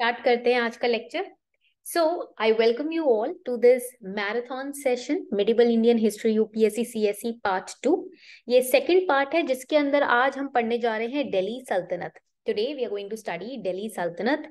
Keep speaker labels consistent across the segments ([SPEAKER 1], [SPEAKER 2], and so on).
[SPEAKER 1] Start करते हैं आज का lecture so I welcome you all to this marathon session medieval Indian history UPSC CSC part two ये second part है जिसके अंदर आज हम पढ़ने जा रहे हैं Delhi Sultanate today we are going to study Delhi Sultanate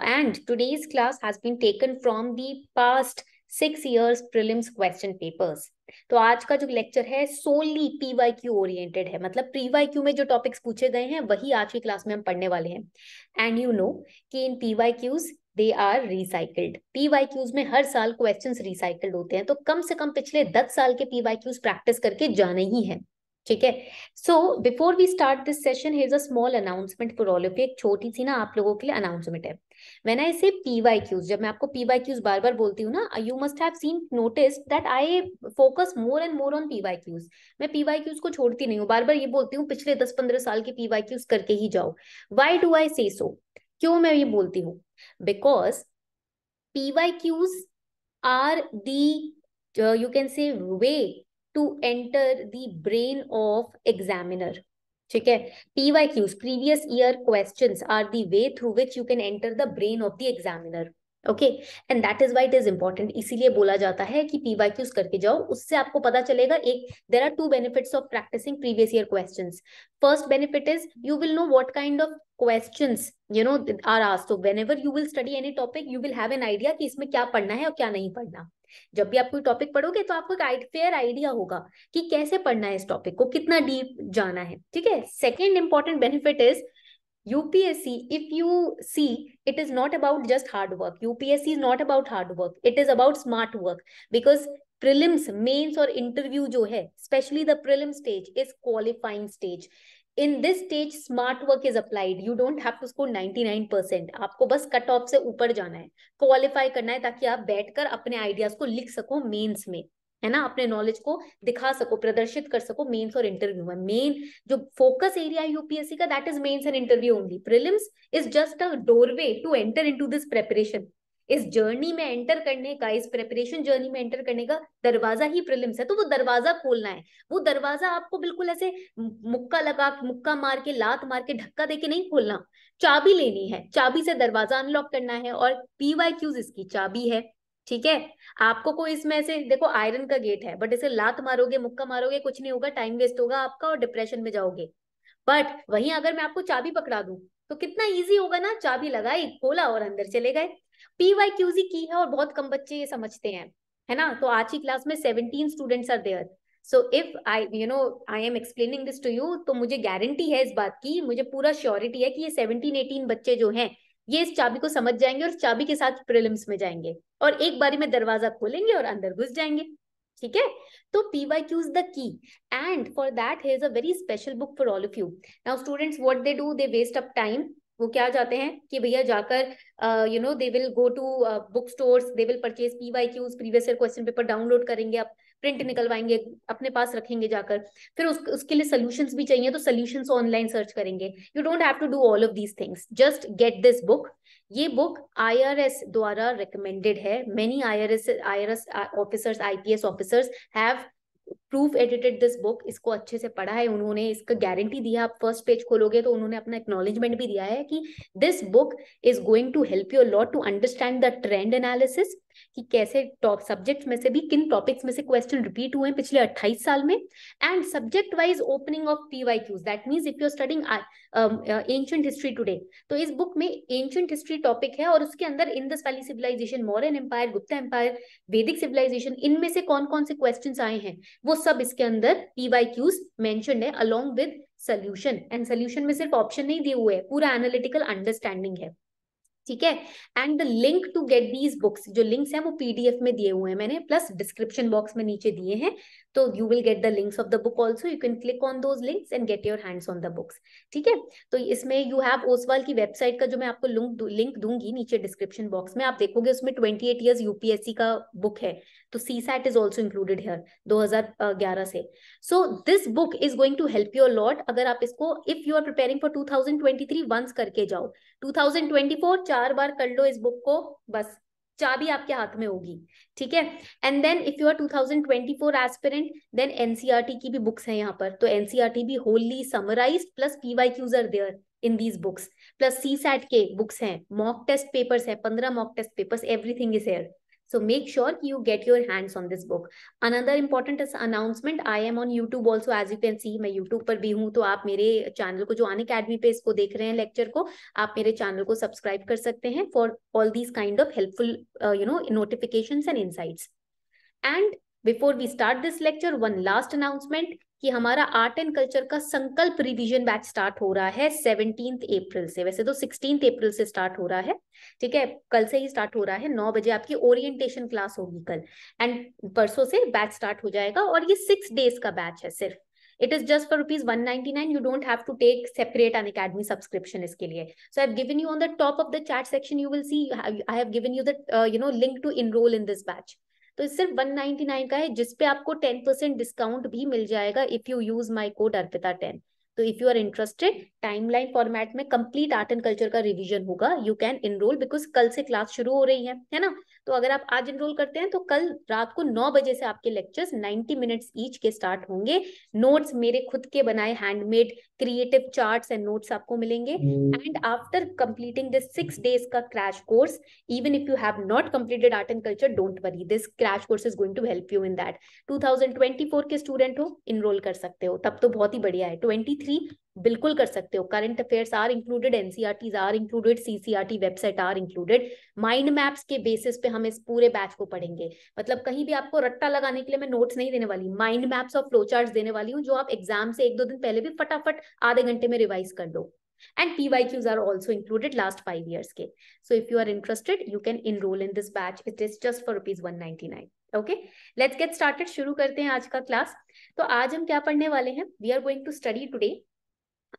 [SPEAKER 1] and today's class has been taken from the past six years prelims question papers तो आज का जो लेक्चर है सोनली पीवाई क्यू ओरिएंटेड है मतलब पीवाई क्यू में जो टॉपिक्स पूछे गए हैं वही आज की क्लास में हम पढ़ने वाले हैं एंड यू नो कि in PY Qs they are recycled PY Qs में हर साल क्वेश्चन रिसाइकल्ड होते हैं तो कम से कम पिछले दस साल के पीवाई क्यूज प्रैक्टिस करके जाने ही है ठीक है so before we start this session has a small announcement for all of एक छोटी सी ना आप लोगों के लिए अनाउंसमेंट है व्हेन आई से पीवाई क्यूज जब मैं आपको पीवाई क्यूज बार बार बोलती हूँ ना you must have seen notice that I focus more and more on PY Qs मैं पीवाई क्यूज को छोड़ती नहीं हूँ बार बार ये बोलती हूँ पिछले दस पंद्रह साल के पीवाई क्यूज करके ही जाओ वाई डू आई से सो क्यों मैं ये बोलती हूँ because PY Qs are the you can say way to enter the brain of examiner. ठीक है PYQs previous year question are the way through which you can enter the brain of the examiner okay and that is why it is important इसीलिए बोला जाता है कि PY cues करके जाओ उससे आपको पता चलेगा एक there are two benefit of practising previous year question first benefit is you will know what kind of question you know are asked whenever you will study any topic you will have an idea कि इसमें क्या पढ़ना है और क्या नहीं पढ़ना जब भी आप कोई टॉपिक पढ़ोगे तो आपको एक फेयर आइडिया होगा कि कैसे पढ़ना है इस टॉपिक को कितना डीप जाना है ठीक है second important benefit is UPSC if you see it is not about just hard work UPSC is not about hard work it is about smart work because prelims mains और interview जो है specially the prelim stage is qualifying stage in this stage smart work is applied you don't have to score 99 percent आपको बस cut off से ऊपर जाना है qualify करना है ताकि आप बैठकर अपने आइडियाज को लिख सको मेंस में है ना अपने नॉलेज को दिखा सको प्रदर्शित कर सको मेंस और इंटरव्यू में मेन जो फोकस एरिया यूपीएससी का that is mains and interview only prelims is just a doorway to enter into this preparation इस जर्नी में एंटर करने का इस प्रेपरेशन जर्नी में एंटर करने का दरवाजा ही प्रिलिम्स है तो वो दरवाजा खोलना है वो दरवाजा आपको बिल्कुल ऐसे मुक्का लगा मुक्का मार के लात मार के धक्का दे के नहीं खोलना चाबी लेनी है चाबी से दरवाजा अनलॉक करना है और पीवाई क्यूज इसकी चाबी है ठीक है आपको कोई इसमें से देखो आयरन का गेट है बट इसे लात मारोगे मुक्का मारोगे कुछ नहीं होगा टाइम वेस्ट होगा आपका और डिप्रेशन में जाओगे बट वहीं अगर मैं आपको चाबी पकड़ा दूं तो कितना इजी होगा ना चाबी लगाई खोला और अंदर चले गए पीवाई क्यूजी की है और बहुत कम बच्चे ये समझते हैं है ना तो आज की क्लास में seventeen students are there so if I you know I am explaining this to you तो मुझे गारंटी है इस बात की मुझे पूरा श्योरिटी है कि ये सेवनटीन एटीन बच्चे जो हैं ये इस चाबी को समझ जाएंगे और चाबी के साथ प्रिलिम्स में जाएंगे और एक बारी में दरवाजा खोलेंगे और अंदर घुस जाएंगे ठीक है तो P Y Q is the key and for that is a very special book for all of you now students what they do they waste up time वो क्या जाते हैं कि भैया जाकर you know they will go to book stores they will purchase P Y Qs previous year question paper download करेंगे आप print निकलवाएंगे अपने पास रखेंगे जाकर फिर उस, उसके लिए सोल्यूशंस भी चाहिए तो सोल्यूशंस ऑनलाइन सर्च करेंगे you don't have to do all of these things just get this book ये बुक आईआरएस द्वारा रिकमेंडेड है many IRS IRS officers IPS officers have proof edited this book इसको अच्छे से पढ़ा है उन्होंने इसका गारंटी दिया आप फर्स्ट पेज खोलोगे तो उन्होंने अपना एक्नोलेजमेंट भी दिया है कि this book is going to help you lot to understand the trend analysis कि कैसे टॉप सब्जेक्ट्स में से भी किन टॉपिक्स में से क्वेश्चन रिपीट हुए हैं पिछले 28 साल में and subject wise opening of PYQs that means if you are studying ancient history today तो इस बुक में एंशियंट हिस्ट्री टॉपिक है और उसके अंदर Indus valley civilisation Mauryan empire Gupta empire Vedic civilisation इनमें से कौन कौन से क्वेश्चन आए हैं वो सब इसके अंदर पीवाईक्यूज क्यूज है along with solution and solution में सिर्फ ऑप्शन नहीं दिए हुए पूरा एनालिटिकल अंडरस्टैंडिंग है ठीक है and the link to get these books जो लिंक्स हैं वो पीडीएफ में दिए हुए हैं मैंने प्लस डिस्क्रिप्शन बॉक्स में नीचे दिए हैं तो you will get the links of the book also you can click on those links and get your hands on the books ठीक है तो इसमें यू हैव ओसवाल की वेबसाइट का जो मैं आपको लिंक लिंक दूंगी नीचे डिस्क्रिप्शन बॉक्स में आप देखोगे उसमें ट्वेंटी एट ईयर यूपीएससी का बुक है तो CSAT is also included here दो हजार ग्यारह से so this book is going to help you a lot अगर आप इसको if you are preparing for two thousand twenty three once करके जाओ 2024 चार बार कर लो इस बुक को बस चाबी आपके हाथ में होगी ठीक है and then if you are 2024 aspirant then NCERT की भी बुक्स हैं यहाँ पर तो एनसीआरटी e भी wholly summarise plus PY are there in these books plus CSAT के बुक्स हैं मॉक टेस्ट पेपर्स है पंद्रह mock test papers everything is here So make sure you get your hands on this book. Another important announcement, I am on YouTube also. As you can see, मैं YouTube पर भी हूँ तो आप मेरे channel को जो अन अकेडमी पे इसको देख रहे हैं लेक्चर को आप मेरे चैनल को सब्सक्राइब कर सकते हैं for all these kind of helpful you know notification and insights and Before we start this lecture, one last announcement. कि हमारा आर्ट एंड कल्चर का संकल्प रिवीजन बैच स्टार्ट हो रहा है सेवनटीन अप्रैल से वैसे तो सिक्सटीन अप्रैल से स्टार्ट हो रहा है ठीक है कल से ही स्टार्ट हो रहा है नौ बजे आपकी ओरिएंटेशन क्लास होगी कल एंड परसों से बैच स्टार्ट हो जाएगा और ये सिक्स डेज का बैच है सिर्फ it is just for rupees one ninety nine you don't have to take separate Unacademy subscription इसके लिए so I've given you on the top of the chat section you will see I have to enrol in this batch तो सिर्फ 199 का है जिसपे आपको 10 percent discount भी मिल जाएगा if you use my code Arpita ten तो if you are interested timeline format में कंप्लीट आर्ट एंड कल्चर का रिवीजन होगा यू कैन इनरोल बिकॉज कल से क्लास शुरू हो रही है है ना तो अगर आप आज इनरोल करते हैं तो कल रात को नौ बजे से आपके लेक्चर्स नाइनटी मिनट्स ईच के स्टार्ट होंगे नोट्स मेरे खुद के बनाए handmade creative charts and notes आपको मिलेंगे and after completing this six days का crash course even if you have not completed art and culture don't worry this crash course is going to help you in that two K student हो enrol कर सकते हो तब तो बहुत ही बढ़िया है थ्री बिल्कुल कर सकते हो current affairs are included NCERTs are included CCRT website are included mind maps के बेसिस पे हम इस पूरे बैच को पढ़ेंगे मतलब कहीं भी आपको रट्टा लगाने के लिए मैं नोट्स नहीं देने वाली माइंड मैप्स और फ्लो चार्ट देने वाली हूँ जो आप एग्जाम से एक दो दिन पहले भी फटाफट आधे घंटे में रिवाइज कर लो are also included last five years के so if you are interested you can enrol in this batch it is just for rupees one ninety nine okay let's get started शुरू करते हैं आज का क्लास तो आज हम क्या पढ़ने वाले हैं we are going to study today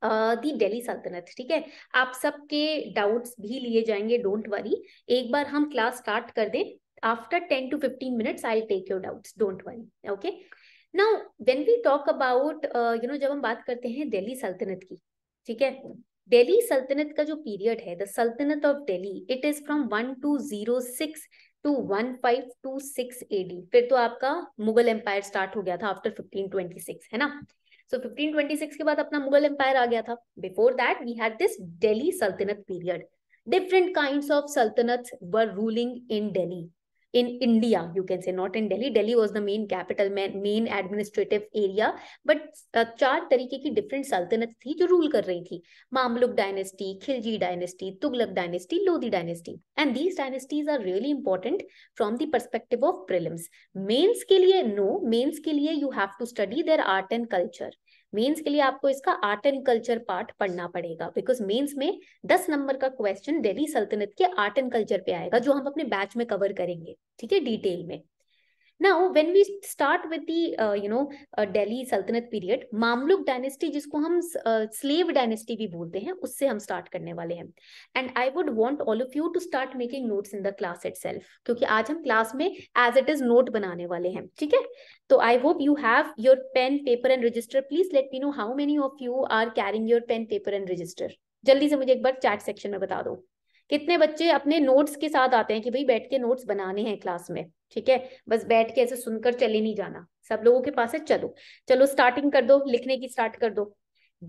[SPEAKER 1] the Delhi sultanate ठीक है आप सबके डाउट्स भी लिए जाएंगे डोंट वरी एक बार हम क्लास स्टार्ट कर दें after ten to fifteen minutes I take your doubts don't worry okay now when we talk about you know जब हम बात करते हैं दिल्ली सल्तनत की ठीक है दिल्ली सल्तनत का जो पीरियड है the sultanate of Delhi it is from one two zero six to to one five 1526 AD फिर तो आपका मुगल एम्पायर स्टार्ट हो गया था आफ्टर फिफ्टीन ट्वेंटी सिक्स है ना सो फिफ्टीन ट्वेंटी सिक्स के बाद अपना मुगल एम्पायर आ गया था before that we had this Delhi सल्तनत period different kind of sultanate were ruling in Delhi in India, you can say, not in Delhi. Delhi was the main capital, main administrative area. But uh, चार तरीके की different सल्तनत थी जो rule कर रही थी Mamluk dynasty Khilji dynasty Tughlaq dynasty Lodhi dynasty and these dynasties are really important from the perspective of prelims mains के लिए नो no, मेंस के लिए you have to study their art and culture mains के लिए आपको इसका आर्ट एंड कल्चर पार्ट पढ़ना पड़ेगा बिकॉज मेंस में दस नंबर का क्वेश्चन दिल्ली सल्तनत के आर्ट एंड कल्चर पे आएगा जो हम अपने बैच में कवर करेंगे ठीक है डिटेल में now when we start with the you know Delhi सल्तनत पीरियड मामलुक डायनेस्टी जिसको हम स्लेव uh, डायनेस्टी भी बोलते हैं उससे हम स्टार्ट करने वाले हैं and I would want all of you to start making notes in the class itself क्योंकि आज हम क्लास में एज इट इज नोट बनाने वाले हैं ठीक है तो I hope you have your pen paper and register please let me know how many of you are carrying your pen paper and register जल्दी से मुझे एक बार चैट सेक्शन में बता दो कितने बच्चे अपने नोट्स के साथ आते हैं कि भाई बैठ के नोट्स बनाने हैं क्लास में ठीक है बस बैठ के ऐसे सुनकर चले नहीं जाना सब लोगों के पास है चलो चलो स्टार्टिंग कर दो लिखने की स्टार्ट कर दो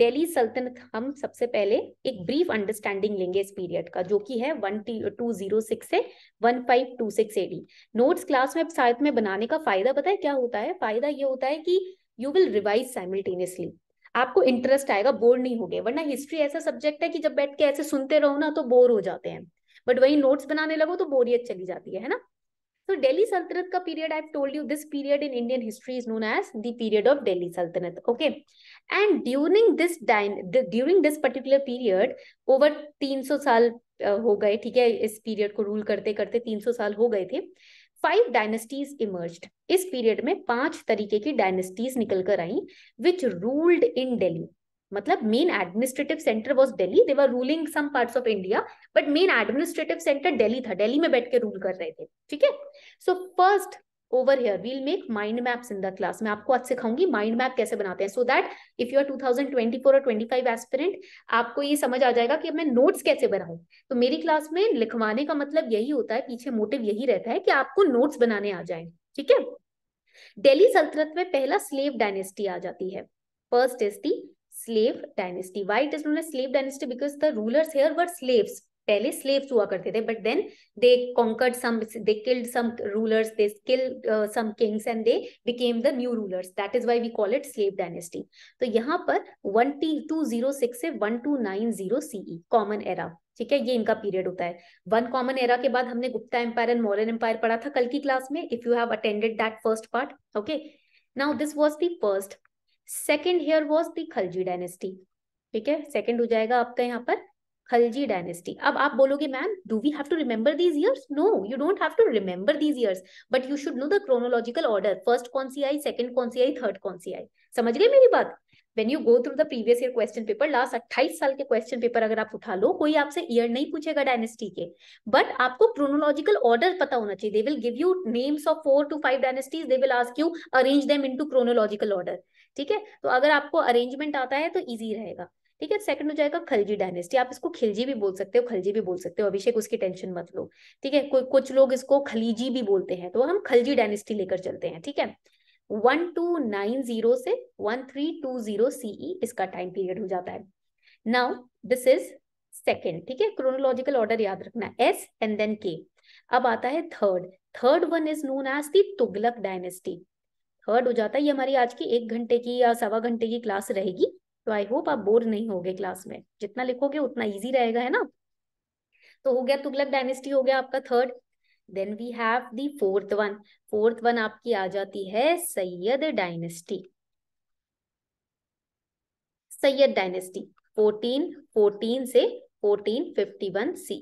[SPEAKER 1] दिल्ली सल्तनत हम सबसे पहले एक ब्रीफ अंडरस्टैंडिंग लेंगे इस पीरियड का जो कि है वन टू जीरो सिक्स से one five two six AD notes class में साथ में बनाने का फायदा पता है क्या होता है फायदा ये होता है कि यू विल रिवाइज साइमल्टेनियसली आपको इंटरेस्ट आएगा बोर नहीं होगे वरना हिस्ट्री ऐसा सब्जेक्ट है कि जब बैठ के ऐसे सुनते रहो ना तो बोर हो जाते हैं बट वही नोट्स बनाने लगो तो बोरियत चली जाती है, ना तो डेली सल्तनत का period I told you this period in Indian history is known as the period of Delhi sultanate okay and during this during this particular period over 300 साल हो गए ठीक है इस पीरियड को रूल करते करते 300 साल हो गए थे फाइव डायनेस्टीज इमर्ज इस पीरियड में पांच तरीके की डायनेस्टीज निकल कर आई विच रूल्ड इन डेली मतलब main administrative centre was Delhi they were ruling some part of India but main administrative centre Delhi था डेली में बैठ के रूल कर रहे थे ठीक है so first over here we'll make mind maps in the class मैं आपको आज सिखाऊंगी माइंड मैप कैसे बनाते हैं सो दैट इफ यू आर 2024 और 25 एस्पिरेंट आपको ये समझ आ जाएगा कि मैं नोट्स कैसे बनाऊं तो मेरी क्लास में लिखवाने का मतलब यही होता है पीछे मोटिव यही रहता है कि आपको नोट्स बनाने आ जाए ठीक है डेली सल्तनत में पहला स्लेव डायनेस्टी आ जाती है first is the slave dynasty which is known slave dynasty because the rulers here were slaves पहले स्लेव्स हुआ करते थे but then they conquered some they killed some rulers they killed some kings and they became the new rulers that is why we call it slave dynasty तो यहाँ पर 1206 से 1290 to CE common era ठीक है ये इनका period होता है वन कॉमन एरा के बाद हमने Gupta empire and Maurya empire पढ़ा था कल की क्लास में if you have attended that first part okay now this was the first second here was the Khalji dynasty ठीक है सेकंड हो जाएगा आपका यहाँ पर खलजी डायनेस्टी अब आप बोलोगे ma'am do we have to remember these years no you don't have to remember these years but you should know the chronological order first कौन सी आई सेकंड कौन सी आई थर्ड कौन सी आई समझ गए मेरी बात when you go through the previous year question paper last अट्ठाईस साल के क्वेश्चन पेपर अगर आप उठा लो कोई आपसे ईयर नहीं पूछेगा डायनेस्टी के बट आपको क्रोनोलॉजिकल ऑर्डर पता होना चाहिए they will give you names of four to five dynasties they will ask you arrange them into chronological order ठीक है तो अगर आपको अरेंजमेंट आता है तो इजी रहेगा ठीक है सेकंड हो जाएगा खलजी डायनेस्टी आप इसको खिलजी भी बोल सकते हो खलजी भी बोल सकते हो अभिषेक उसकी टेंशन मत लो ठीक है कोई कुछ लोग इसको खलीजी भी बोलते हैं तो हम खलजी डायनेस्टी लेकर चलते हैं ठीक है वन टू नाइन जीरो से one three two zero CE इसका टाइम पीरियड हो जाता है नाउ दिस इज सेकेंड ठीक है क्रोनोलॉजिकल ऑर्डर याद रखना एस एंड देन के अब आता है third third one is known as the Tughlaq dynasty third हो जाता है ये हमारी आज की एक घंटे की या सवा घंटे की क्लास रहेगी तो आई होप आप बोर नहीं होगे क्लास में जितना लिखोगे उतना ईजी रहेगा है ना तो हो गया तुगलक डायनेस्टी हो गया आपका third then we have the fourth one fourth one आपकी आ जाती है Sayyid dynasty Sayyid dynasty fourteen fourteen से फोर्टीन फिफ्टी वन सी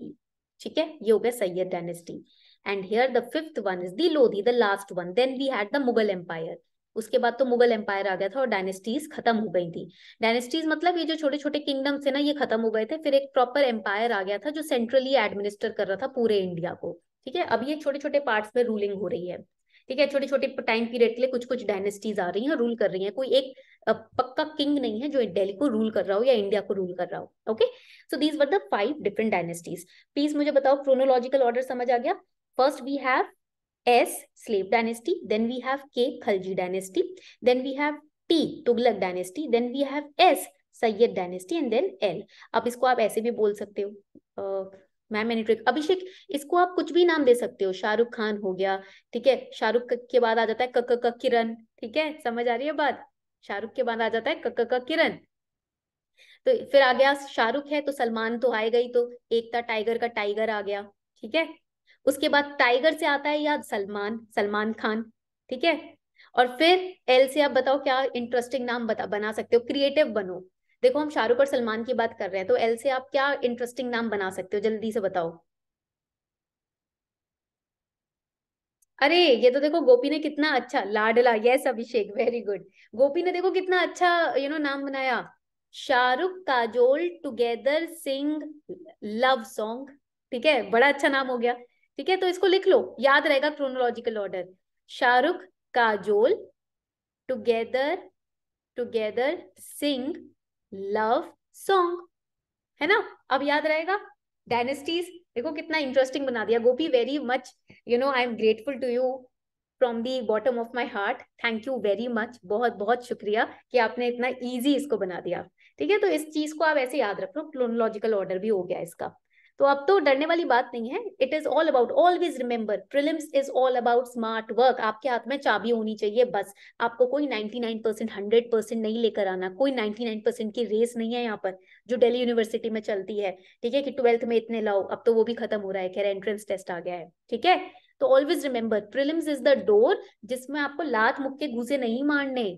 [SPEAKER 1] ठीक है ये हो गया Sayyid dynasty and here the fifth one is the Lodhi the last one then we had the Mughal empire उसके बाद तो मुगल एम्पायर आ गया था और डायनेस्टीज खत्म हो गई थी डायनेस्टीज मतलब ये जो छोटे छोटे किंगडम थे ना ये खत्म हो गए थे फिर एक प्रॉपर एम्पायर आ गया था जो सेंट्रली एडमिनिस्टर कर रहा था पूरे इंडिया को ठीक है अब ये छोटे छोटे पार्ट्स में रूलिंग हो रही है ठीक है छोटे छोटे टाइम पीरियड के लिए कुछ कुछ डायनेस्टीज आ रही है रूल कर रही है कोई एक पक्का किंग नहीं है जो दिल्ली को रूल कर रहा हो या इंडिया को रूल कर रहा हो okay so these were the five different dynasties please मुझे बताओ क्रोनोलॉजिकल ऑर्डर समझ आ गया first we have S, slave dynasty. Then we have K, Khalji dynasty. Then we have T, Tughlaq dynasty. Then we have S, Sayyid dynasty And then L. अब इसको आप ऐसे भी बोल सकते हो मैम मैंने ट्रिक अभिषेक इसको आप कुछ भी नाम दे सकते हो शाहरुख खान हो गया ठीक है शाहरुख के बाद आ जाता है कक का किरण ठीक है समझ आ रही है बात शाहरुख के बाद आ जाता है कक का किरण तो फिर आ गया शाहरुख है तो सलमान तो आएगा ही तो एकता टाइगर का टाइगर आ गया ठीक है उसके बाद टाइगर से आता है या सलमान सलमान खान ठीक है और फिर एल से आप बताओ क्या इंटरेस्टिंग नाम बता बना सकते हो क्रिएटिव बनो देखो हम शाहरुख और सलमान की बात कर रहे हैं तो एल से आप क्या इंटरेस्टिंग नाम बना सकते हो जल्दी से बताओ अरे ये तो देखो गोपी ने कितना अच्छा लाडला yes Abhishek very good Gopi ने देखो कितना अच्छा यू you नो know, नाम बनाया Shahrukh Kajol together sing love song ठीक है बड़ा अच्छा नाम हो गया ठीक है तो इसको लिख लो याद रहेगा chronological order Shahrukh Kajol together together sing love song है ना अब याद रहेगा डायनेस्टीज देखो कितना इंटरेस्टिंग बना दिया Gopi very much you know I am grateful to you from the bottom of my heart thank you very much बहुत बहुत शुक्रिया कि आपने इतना ईजी इसको बना दिया ठीक है तो इस चीज को आप ऐसे याद रख लो क्रोनोलॉजिकल ऑर्डर भी हो गया इसका तो अब तो डरने वाली बात नहीं है it is all about always remember prelims is all about smart work आपके हाथ में चाबी होनी चाहिए बस आपको कोई 99 परसेंट हंड्रेड परसेंट नहीं लेकर आना कोई 99 परसेंट की रेस नहीं है यहाँ पर जो दिल्ली यूनिवर्सिटी में चलती है ठीक है कि ट्वेल्थ में इतने लाओ अब तो वो भी खत्म हो रहा है खैर एंट्रेंस टेस्ट आ गया है ठीक है तो always remember prelims is the door जिसमें आपको लात मुक्के घुसे नहीं मारने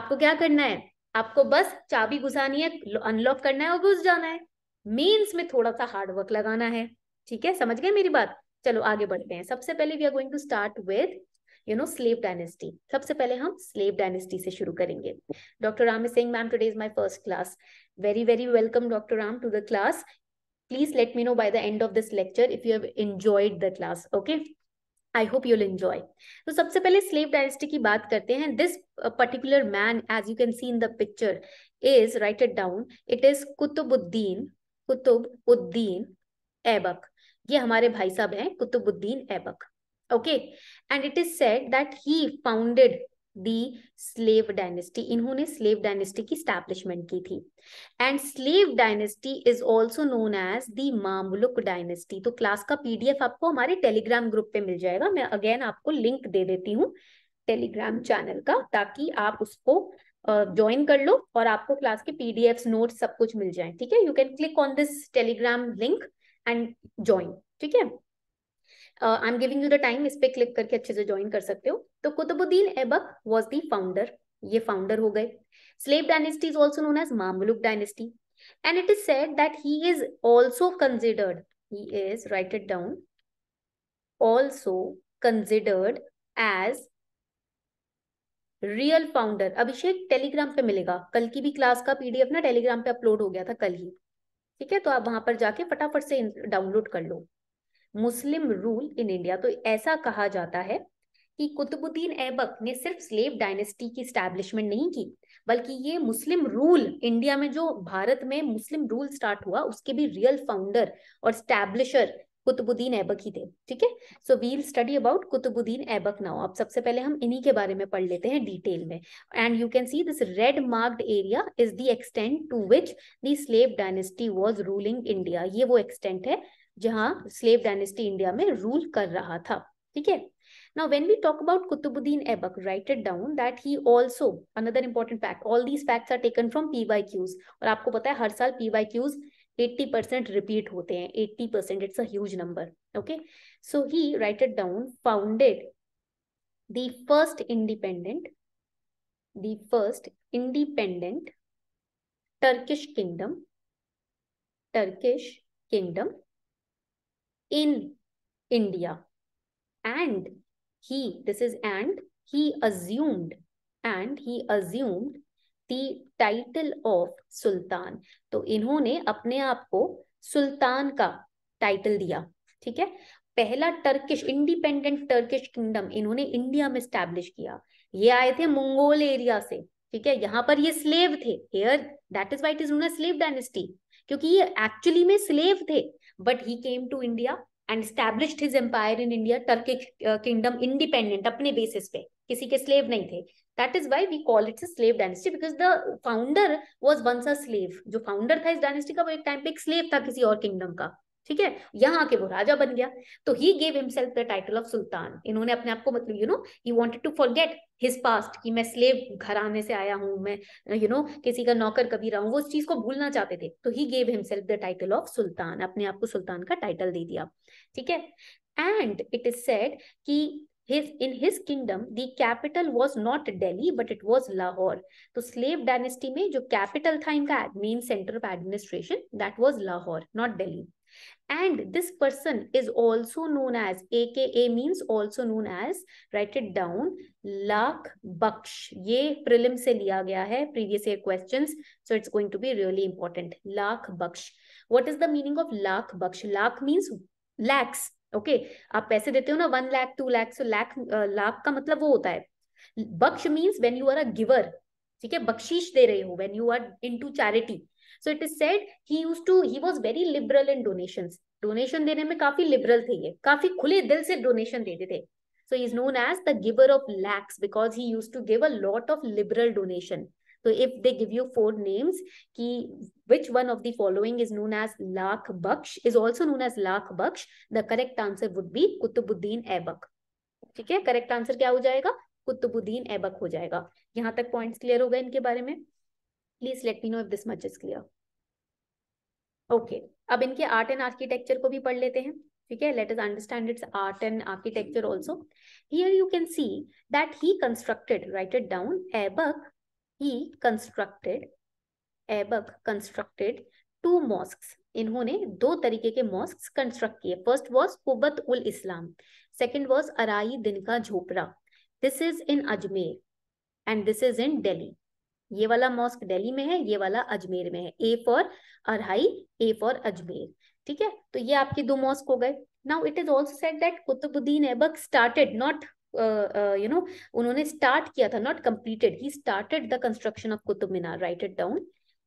[SPEAKER 1] आपको क्या करना है आपको बस चाबी घुसानी है अनलॉक करना है और घुस जाना है मेंस में थोड़ा सा हार्ड वर्क लगाना है ठीक है समझ गए मेरी बात चलो आगे बढ़ते हैं सबसे पहले we are going to start with you know slave dynasty सबसे पहले हम स्लेव डायनेस्टी से शुरू करेंगे doctor Ram Singh ma'am today is my first class very very welcome doctor Ram to the class please let me know by the end of this lecture if you have enjoyed the class okay I hope you'll enjoy. तो so, सबसे पहले slave dynasty की बात करते हैं this particular man as you can see in the picture is write it down it is Qutbuddin Qutbuddin Aibak ये हमारे भाई साहब हैं Qutbuddin Aibak okay and it is said that he founded the slave dynasty इन्होंने स्लेव डायनेस्टी की स्टैब्लिशमेंट की थी and slave dynasty is also known as the Mamluk dynasty तो क्लास का पीडीएफ आपको हमारे टेलीग्राम ग्रुप पे मिल जाएगा मैं अगेन आपको लिंक दे देती हूँ टेलीग्राम चैनल का ताकि आप उसको ज्वाइन कर लो और आपको क्लास के पीडीएफ नोट सब कुछ मिल जाए ठीक है you can click on this Telegram link and join ठीक है I am giving you the time इस पे क्लिक करके अच्छे से ज्वाइन कर सकते हो तो Qutbuddin Aibak was the founder ये फाउंडर हो गए slave dynasty is also known as Mamluk dynasty and it is said that he is also considered he is write it down also considered as real founder Abhishek Telegram पे मिलेगा कल की भी class का PDF ना Telegram पे upload हो गया था कल ही ठीक है तो आप वहां पर जाके फटाफट से डाउनलोड कर लो मुस्लिम रूल इन इंडिया तो ऐसा कहा जाता है कि कुतुबुद्दीन ऐबक ने सिर्फ स्लेव डायनेस्टी की स्टैब्लिशमेंट नहीं की बल्कि ये मुस्लिम रूल इंडिया में जो भारत में मुस्लिम रूल स्टार्ट हुआ उसके भी रियल फाउंडर और स्टैब्लिशर कुतुबुद्दीन ऐबक ही थे ठीक है so we will study about Qutbuddin Aibak now अब सबसे पहले हम इन्हीं के बारे में पढ़ लेते हैं डिटेल में and you can see this red marked area is the extent to which the slave dynasty was ruling India ये वो एक्सटेंट है जहां स्लेव डायनेस्टी इंडिया में रूल कर रहा था ठीक है Now, when we talk about Kutubuddin Ebak, write it down that he also, another important fact, all these facts are taken from PYQs. और आपको पता है हर साल PYQs एट्टी परसेंट रिपीट होते हैं eighty percent it's as number okay so he write it down founded the first independent the first independent Turkish kingdom Turkish kingdom in India and he this is and he assumed and he assumed title of sultan तो इन्होंने अपने आप को सुल्तान का title दिया ठीक है पहला टर्किश इंडिपेंडेंट टर्किश किंगडम इन्होंने इंडिया में स्टैब्लिश किया ये आए थे मंगोल एरिया से ठीक है यहाँ पर ये स्लेव थे here that is why it is known slave dynasty क्योंकि ये एक्चुअली में स्लेव थे but he came to India and established his empire in India Turkish kingdom independent अपने बेसिस पे किसी के स्लेव नहीं थे that is why we call it a slave dynasty because the founder was once a slave जो founder था इस dynasty का वो एक time पे एक slave था किसी और kingdom का ठीक है यहाँ आके वो राजा बन गया तो he gave himself the title of sultan इन्होंने अपने आप को मतलब you know he wanted to forget his past कि मैं स्लेव आने से आया हूँ मैं यू you नो know, किसी का नौकर कभी रहा हूँ वो उस चीज को भूलना चाहते थे तो he gave himself the title of sultan अपने आप को सुल्तान का टाइटल दे दिया ठीक है एंड इट इज सेड कि his in his kingdom the capital was not delhi but it was lahore so slave dynasty mein jo capital tha inka main center of administration that was lahore not delhi and this person is also known as aka means also known as write it down lakh baksh ye prelim se liya gaya hai previous year questions so it's going to be really important lakh baksh what is the meaning of lakh baksh lakh means lakhs okay आप पैसे देते हो ना one lakh two lakh सो लाख लाख का मतलब वो होता है बख्श means when you are a giver ठीक है बख्शीश दे रहे हो when you are in to charity so it is said he use to he was very liberal in donation donation देने में काफी लिबरल थे ये काफी खुले दिल से डोनेशन देते थे so is known as the giver of lakhs because he use to give a lot of liberal donation तो if they give you four names ki which one of the following is known as lakh baksh is also known as lakh baksh the correct answer would be kutubuddin aibak ठीक है correct answer क्या हो जाएगा कुतुबुद्दीन ऐबक हो जाएगा यहाँ तक points clear हो गए इनके बारे में please let me know if this much is clear okay अब इनके आर्ट एंड आर्किटेक्चर को भी पढ़ लेते हैं ठीक है let us understand it's art and architecture also here you can see that he constructed write it down Aibak he constructed Aibak constructed two mosques इन्होंने दो तरीके के मॉस्क कंस्ट्रक्ट किए first was Quwwat ul Islam second was Arhai Din Ka Jhopra this is in Ajmer and this is in Delhi ये वाला mask Delhi में है ये वाला अजमेर में है A for Arhai A for Ajmer ठीक है तो ये आपके दो मॉस्क हो गए now it is also said that Qutbuddin Aibak started not you know उन्होंने स्टार्ट किया था not completed he started the construction of Qutub Minar write it down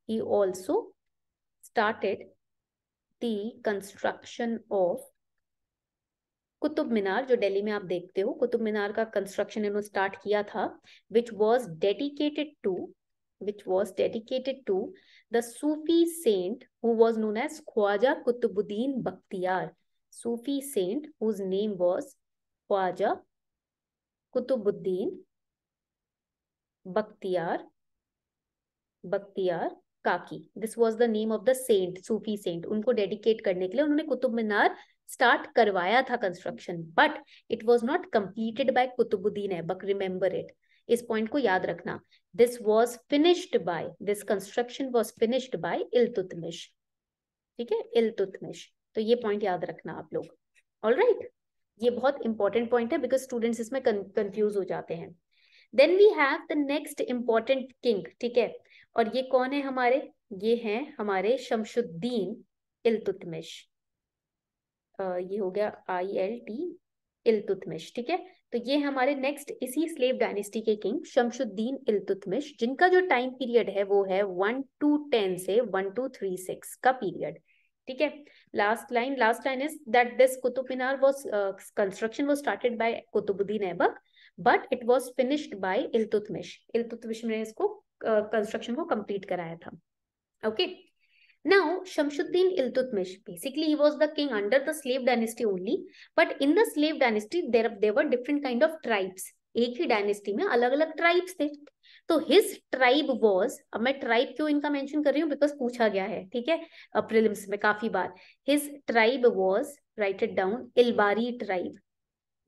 [SPEAKER 1] he also started the construction of Qutub Minar जो दिल्ली में आप देखते हो कुतुब मीनार का कंस्ट्रक्शन इन्होंने स्टार्ट किया था which was dedicated to which was dedicated to the Sufi saint who was known as Khwaja Qutbuddin Bakhtiyar Sufi saint whose name was Khwaja Qutbuddin Bakhtiyar Bakhtiyar Kaki this was the name of the saint Sufi saint उनको dedicate करने के लिए उन्होंने Qutub Minar start करवाया था construction but it was not completed by Qutbuddin Aibak remember it इस point को याद रखना this was finished by this construction was finished by Iltutmish ठीक है इलतुतमिश तो ये पॉइंट याद रखना आप लोग ऑल राइट right? ये बहुत इंपॉर्टेंट पॉइंट है बिकॉज स्टूडेंट्स इसमें कंफ्यूज हो जाते हैं then we have the next important king ठीक है और ये कौन है हमारे ये हैं हमारे शमशुद्दीन इल्तुतमिश ये हो गया आई एल टी इल्तुतमिश ठीक है तो ये हमारे नेक्स्ट इसी स्लेव डायनेस्टी के किंग शमशुद्दीन इल्तुतमिश जिनका जो टाइम पीरियड है वो है वन टू टेन से वन टू थ्री सिक्स का पीरियड ठीक है last line last line is that this Qutub Minar was construction was started by Qutbuddin Aibak but it was finished by Iltutmish Iltutmish ने इसको कंस्ट्रक्शन uh, को कंप्लीट कराया था okay now Shamsuddin Iltutmish basically he was the king under the slave dynasty only but in the slave dynasty there there were different kind of tribes एक ही dynasty में अलग अलग ट्राइब्स थे तो हिज ट्राइब वॉज अब मैं ट्राइब क्यों इनका मेंशन कर रही हूँ बिकॉज पूछा गया है ठीक है प्रिलिम्स में काफी बार his tribe was write it down Ilbari tribe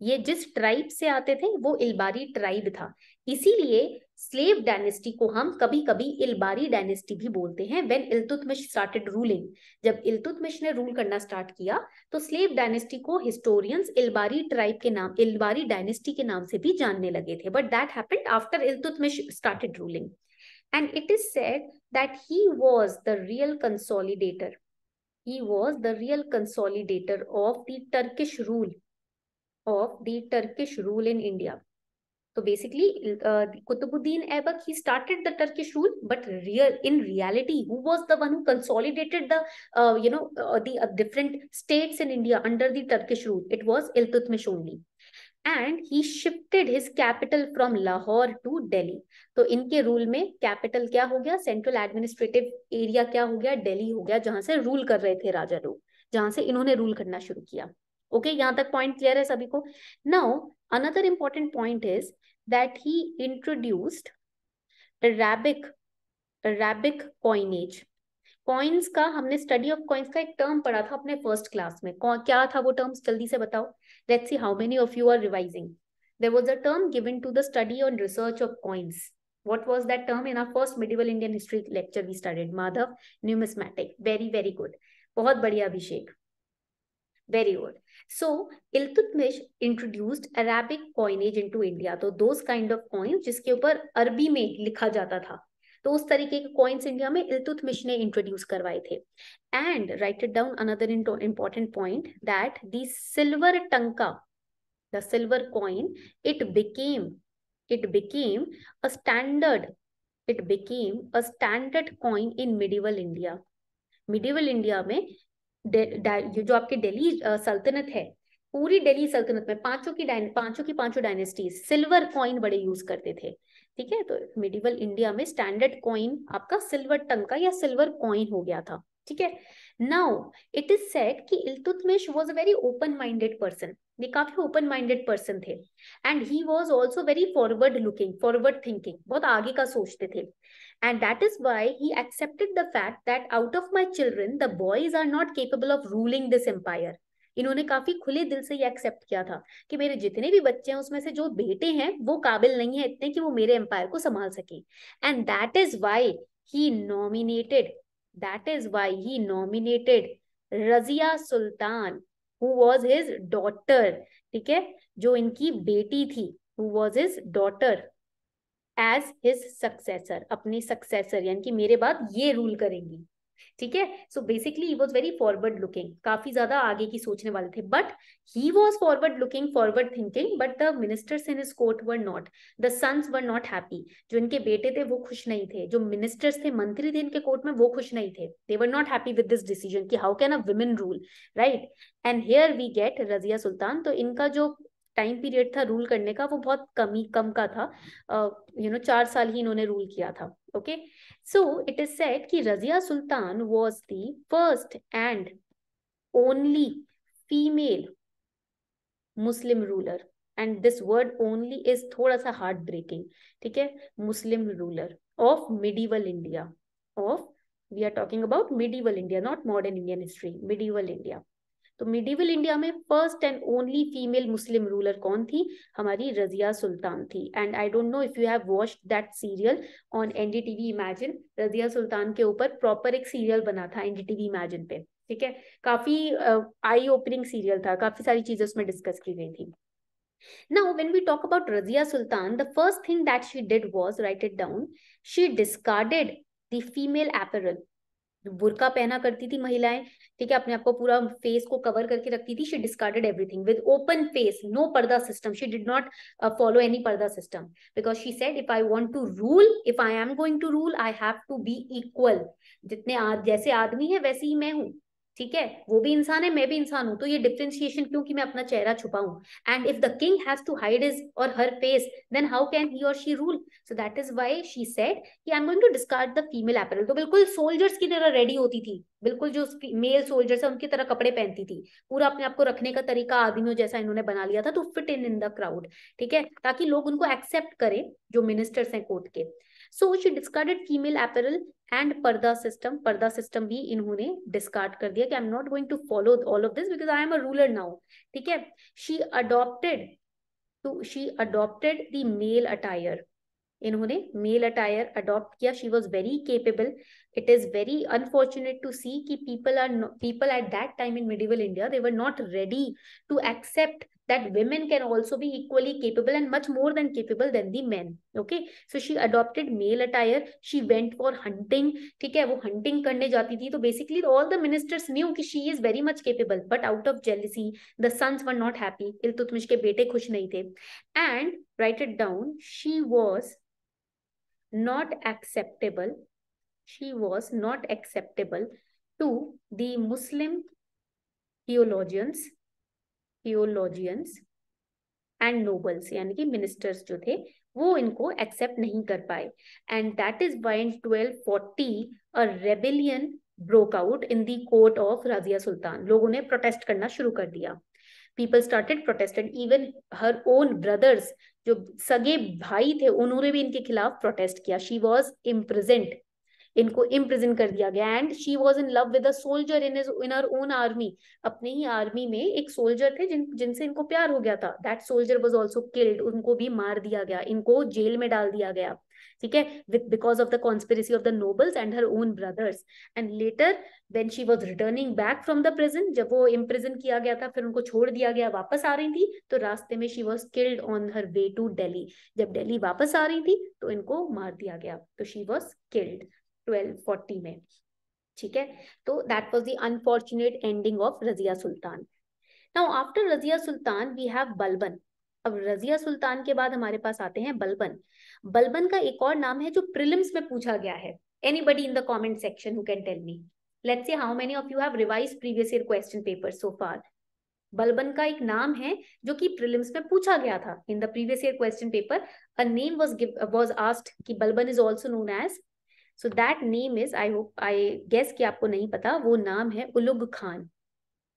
[SPEAKER 1] ये जिस ट्राइब से आते थे वो इलबारी ट्राइब था इसीलिए स्लेव डायनेस्टी को हम कभी कभी इलबारी डायनेस्टी भी बोलते हैं व्हेन इल्तुतमिश स्टार्टेड रूलिंग जब इल्तुतमिश ने रूल करना स्टार्ट किया तो स्लेव डायनेस्टी को हिस्टोरियंस इलबारी ट्राइब के नाम इलबारी डायनेस्टी के नाम से भी जानने लगे थे but that happened after Iltutmish started ruling and it is said that he was the real consolidator he was the real consolidator of the Turkish rule of the Turkish rule in India तो basically Qutbuddin Aibak he started the Turkish rule but real in reality who was the one who consolidated the you know the different states in India under the Turkish rule it was Iltutmish only and he shifted his capital from Lahore to Delhi तो इनके rule में capital क्या हो गया central administrative area क्या हो गया दिल्ली हो गया जहां से रूल कर रहे थे राजा लोग जहां से इन्होंने रूल करना शुरू किया ओके okay, यहां तक पॉइंट क्लियर है सभी को now another important point is that he introduced Arabic Arabic coinage coins का हमने स्टडी ऑफ कॉइन्स का एक टर्म पढ़ा था अपने फर्स्ट क्लास में क्या था वो टर्म्स जल्दी से बताओ let's see how many of you are revising there was a term given to the study on research of coins what was that term in our first medieval indian history lecture we studied madhav numismatic very very good बहुत बढ़िया Abhishek very good so Iltutmish introduced Arabic coinage into India तो those kind of coin जिसके ऊपर अरबी में लिखा जाता था तो उस तरीके के कॉइन्स इंडिया में इल्तुतमिश ने इंट्रोड्यूस करवाए थे and write it down another important point that the silver tanka the silver coin it became it became a standard it became a standard coin in medieval India medieval India में जो आपके दिल्ली सल्तनत है पूरी दिल्ली सल्तनत में पांचों की पांचों की पांचों डायनेस्टीज सिल्वर कॉइन बड़े यूज करते थे ठीक है तो मिडिवल इंडिया में स्टैंडर्ड कॉइन आपका सिल्वर टन का या सिल्वर कॉइन हो गया था ठीक है नाउ इट इज सेड कि Iltutmish was a very open minded person ये काफी ओपन माइंडेड पर्सन थे and he was also very forward looking forward thinking बहुत आगे का सोचते थे and that is why he accepted the fact that out of my children the boys are not capable of ruling this empire इन्होंने काफी खुले दिल से ये एक्सेप्ट किया था कि मेरे जितने भी बच्चे हैं उसमें से जो बेटे हैं वो काबिल नहीं है इतने कि वो मेरे एम्पायर को संभाल सके and that is why he nominated That is why he nominated Razia Sultan, who was his daughter. ठीक है जो इनकी बेटी थी who was his daughter as his successor अपनी successor यानी कि मेरे बाद ये rule करेंगी ठीक है so basically was very forward looking काफी ज्यादा आगे की सोचने वाले थे but he was forward looking forward thinking but the ministers in his court were not the sons were not happy जो इनके बेटे थे वो खुश नहीं थे जो मिनिस्टर्स थे मंत्री थे इनके कोर्ट में वो खुश नहीं थे they were not happy with this decision की how can a women rule right and here we get Razia Sultan तो इनका जो टाइम पीरियड था रूल करने का वो बहुत कमी कम का था you uh, know you know, चार साल ही इन्होंने रूल किया था Okay, so it is said that Razia Sultan was the first and only female Muslim ruler. And this word only is thoda sa heartbreaking. ठीक है Muslim ruler of medieval India. Of we are talking about medieval India, not modern Indian history. Medieval India. तो medieval India में first and only female Muslim ruler कौन थी हमारी रजिया सुल्तान थी and I don't know if you have watch that serial on NDTV Imagine Razia Sultan के ऊपर proper एक serial बना था एनडीटीवी इमेजिन पे ठीक है काफी आई ओपनिंग सीरियल था काफी सारी चीजें उसमें डिस्कस की गई थी Now, when we talk about Razia Sultan, the first thing that she did was write it down. She discarded the female apparel. बुरका पहना करती थी महिलाएं ठीक है अपने आप को पूरा फेस को कवर करके रखती थी she discarded everything with open face no purdah system she did not follow any purdah system because she said if I want to rule if I am going to rule I have to be equal जितने आद, जैसे आदमी है वैसे ही मैं हूँ ठीक है वो भी इंसान है मैं भी इंसान हूं तो ये डिफ्रेंशिएशन क्यों कि मैं अपना चेहरा छुपाऊं and if the king has to hide his or her face then how can he or she rule so that is why she said कि I am going to discard the female apparel तो बिल्कुल soldiers की तरह ready होती थी बिल्कुल जो mail soldiers है उनकी तरह कपड़े पहनती थी पूरा अपने आप को रखने का तरीका आदमियों जैसा इन्होंने बना लिया था तो fit in in the crowd ठीक है ताकि लोग उनको एक्सेप्ट करें जो मिनिस्टर्स हैं कोर्ट के so she discarded female apparel and purdah system purdah system भी इन्होंने डिस्कार्ड कर दिया कि I am not going to follow all of this because I am a ruler now ठीक है she adopted to she adopted the male attire इन्होंने male attire adopt किया she was very capable it is very unfortunate to see कि people are people at that time in medieval India they were not ready to accept that women can also be equally capable and much more than capable than the men okay so she adopted male attire she went for hunting theek hai wo hunting karne jati thi so basically all the ministers knew ki she is very much capable but out of jealousy the sons were not happy iltutmish ke bete khush nahi the and write it down she was not acceptable she was not acceptable to the muslim theologians theologians and nobles यानी कि ministers जो थे वो इनको accept नहीं कर पाए and that is why in twelve forty a rebellion broke out in the court of Razia Sultan लोगों ने प्रोटेस्ट करना शुरू कर दिया people started protested even her own brothers जो सगे भाई थे उन्होंने भी इनके खिलाफ प्रोटेस्ट किया शी वॉज इम्प्रेजेंट इनको इम्प्रिजन कर दिया गया and she was in love with soldier in in her own army अपने ही आर्मी में एक सोल्जर थे जिन जिनसे इनको प्यार हो गया था that soldier was also killed उनको भी मार दिया गया इनको जेल में डाल दिया गया ठीक है with because of the conspiracy of the nobles and her own brothers and later when she was returning back from the prison जब वो इम्प्रिजन किया गया था फिर उनको छोड़ दिया गया वापस आ रही थी तो रास्ते में she was killed on her way to Delhi जब डेली वापस आ रही थी तो इनको मार दिया गया तो शी वॉज किल्ड 1240 में ठीक है तो that was the unfortunate ending of Razia Sultan now after Razia Sultan we have Balban अब रजिया सुल्तान के बाद हमारे पास आते हैं बलबन बलबन का एक और नाम है जो प्रिलिम्स में पूछा गया है anybody in the comment section who can tell me let's say how many of you have revise previous year question paper so far Balban का एक नाम है जो कि प्रिलिम्स में पूछा गया था in the previous year question paper a name was was asked कि Balban is also known as so that name is I hope I guess कि आपको नहीं पता वो नाम है Ulugh Khan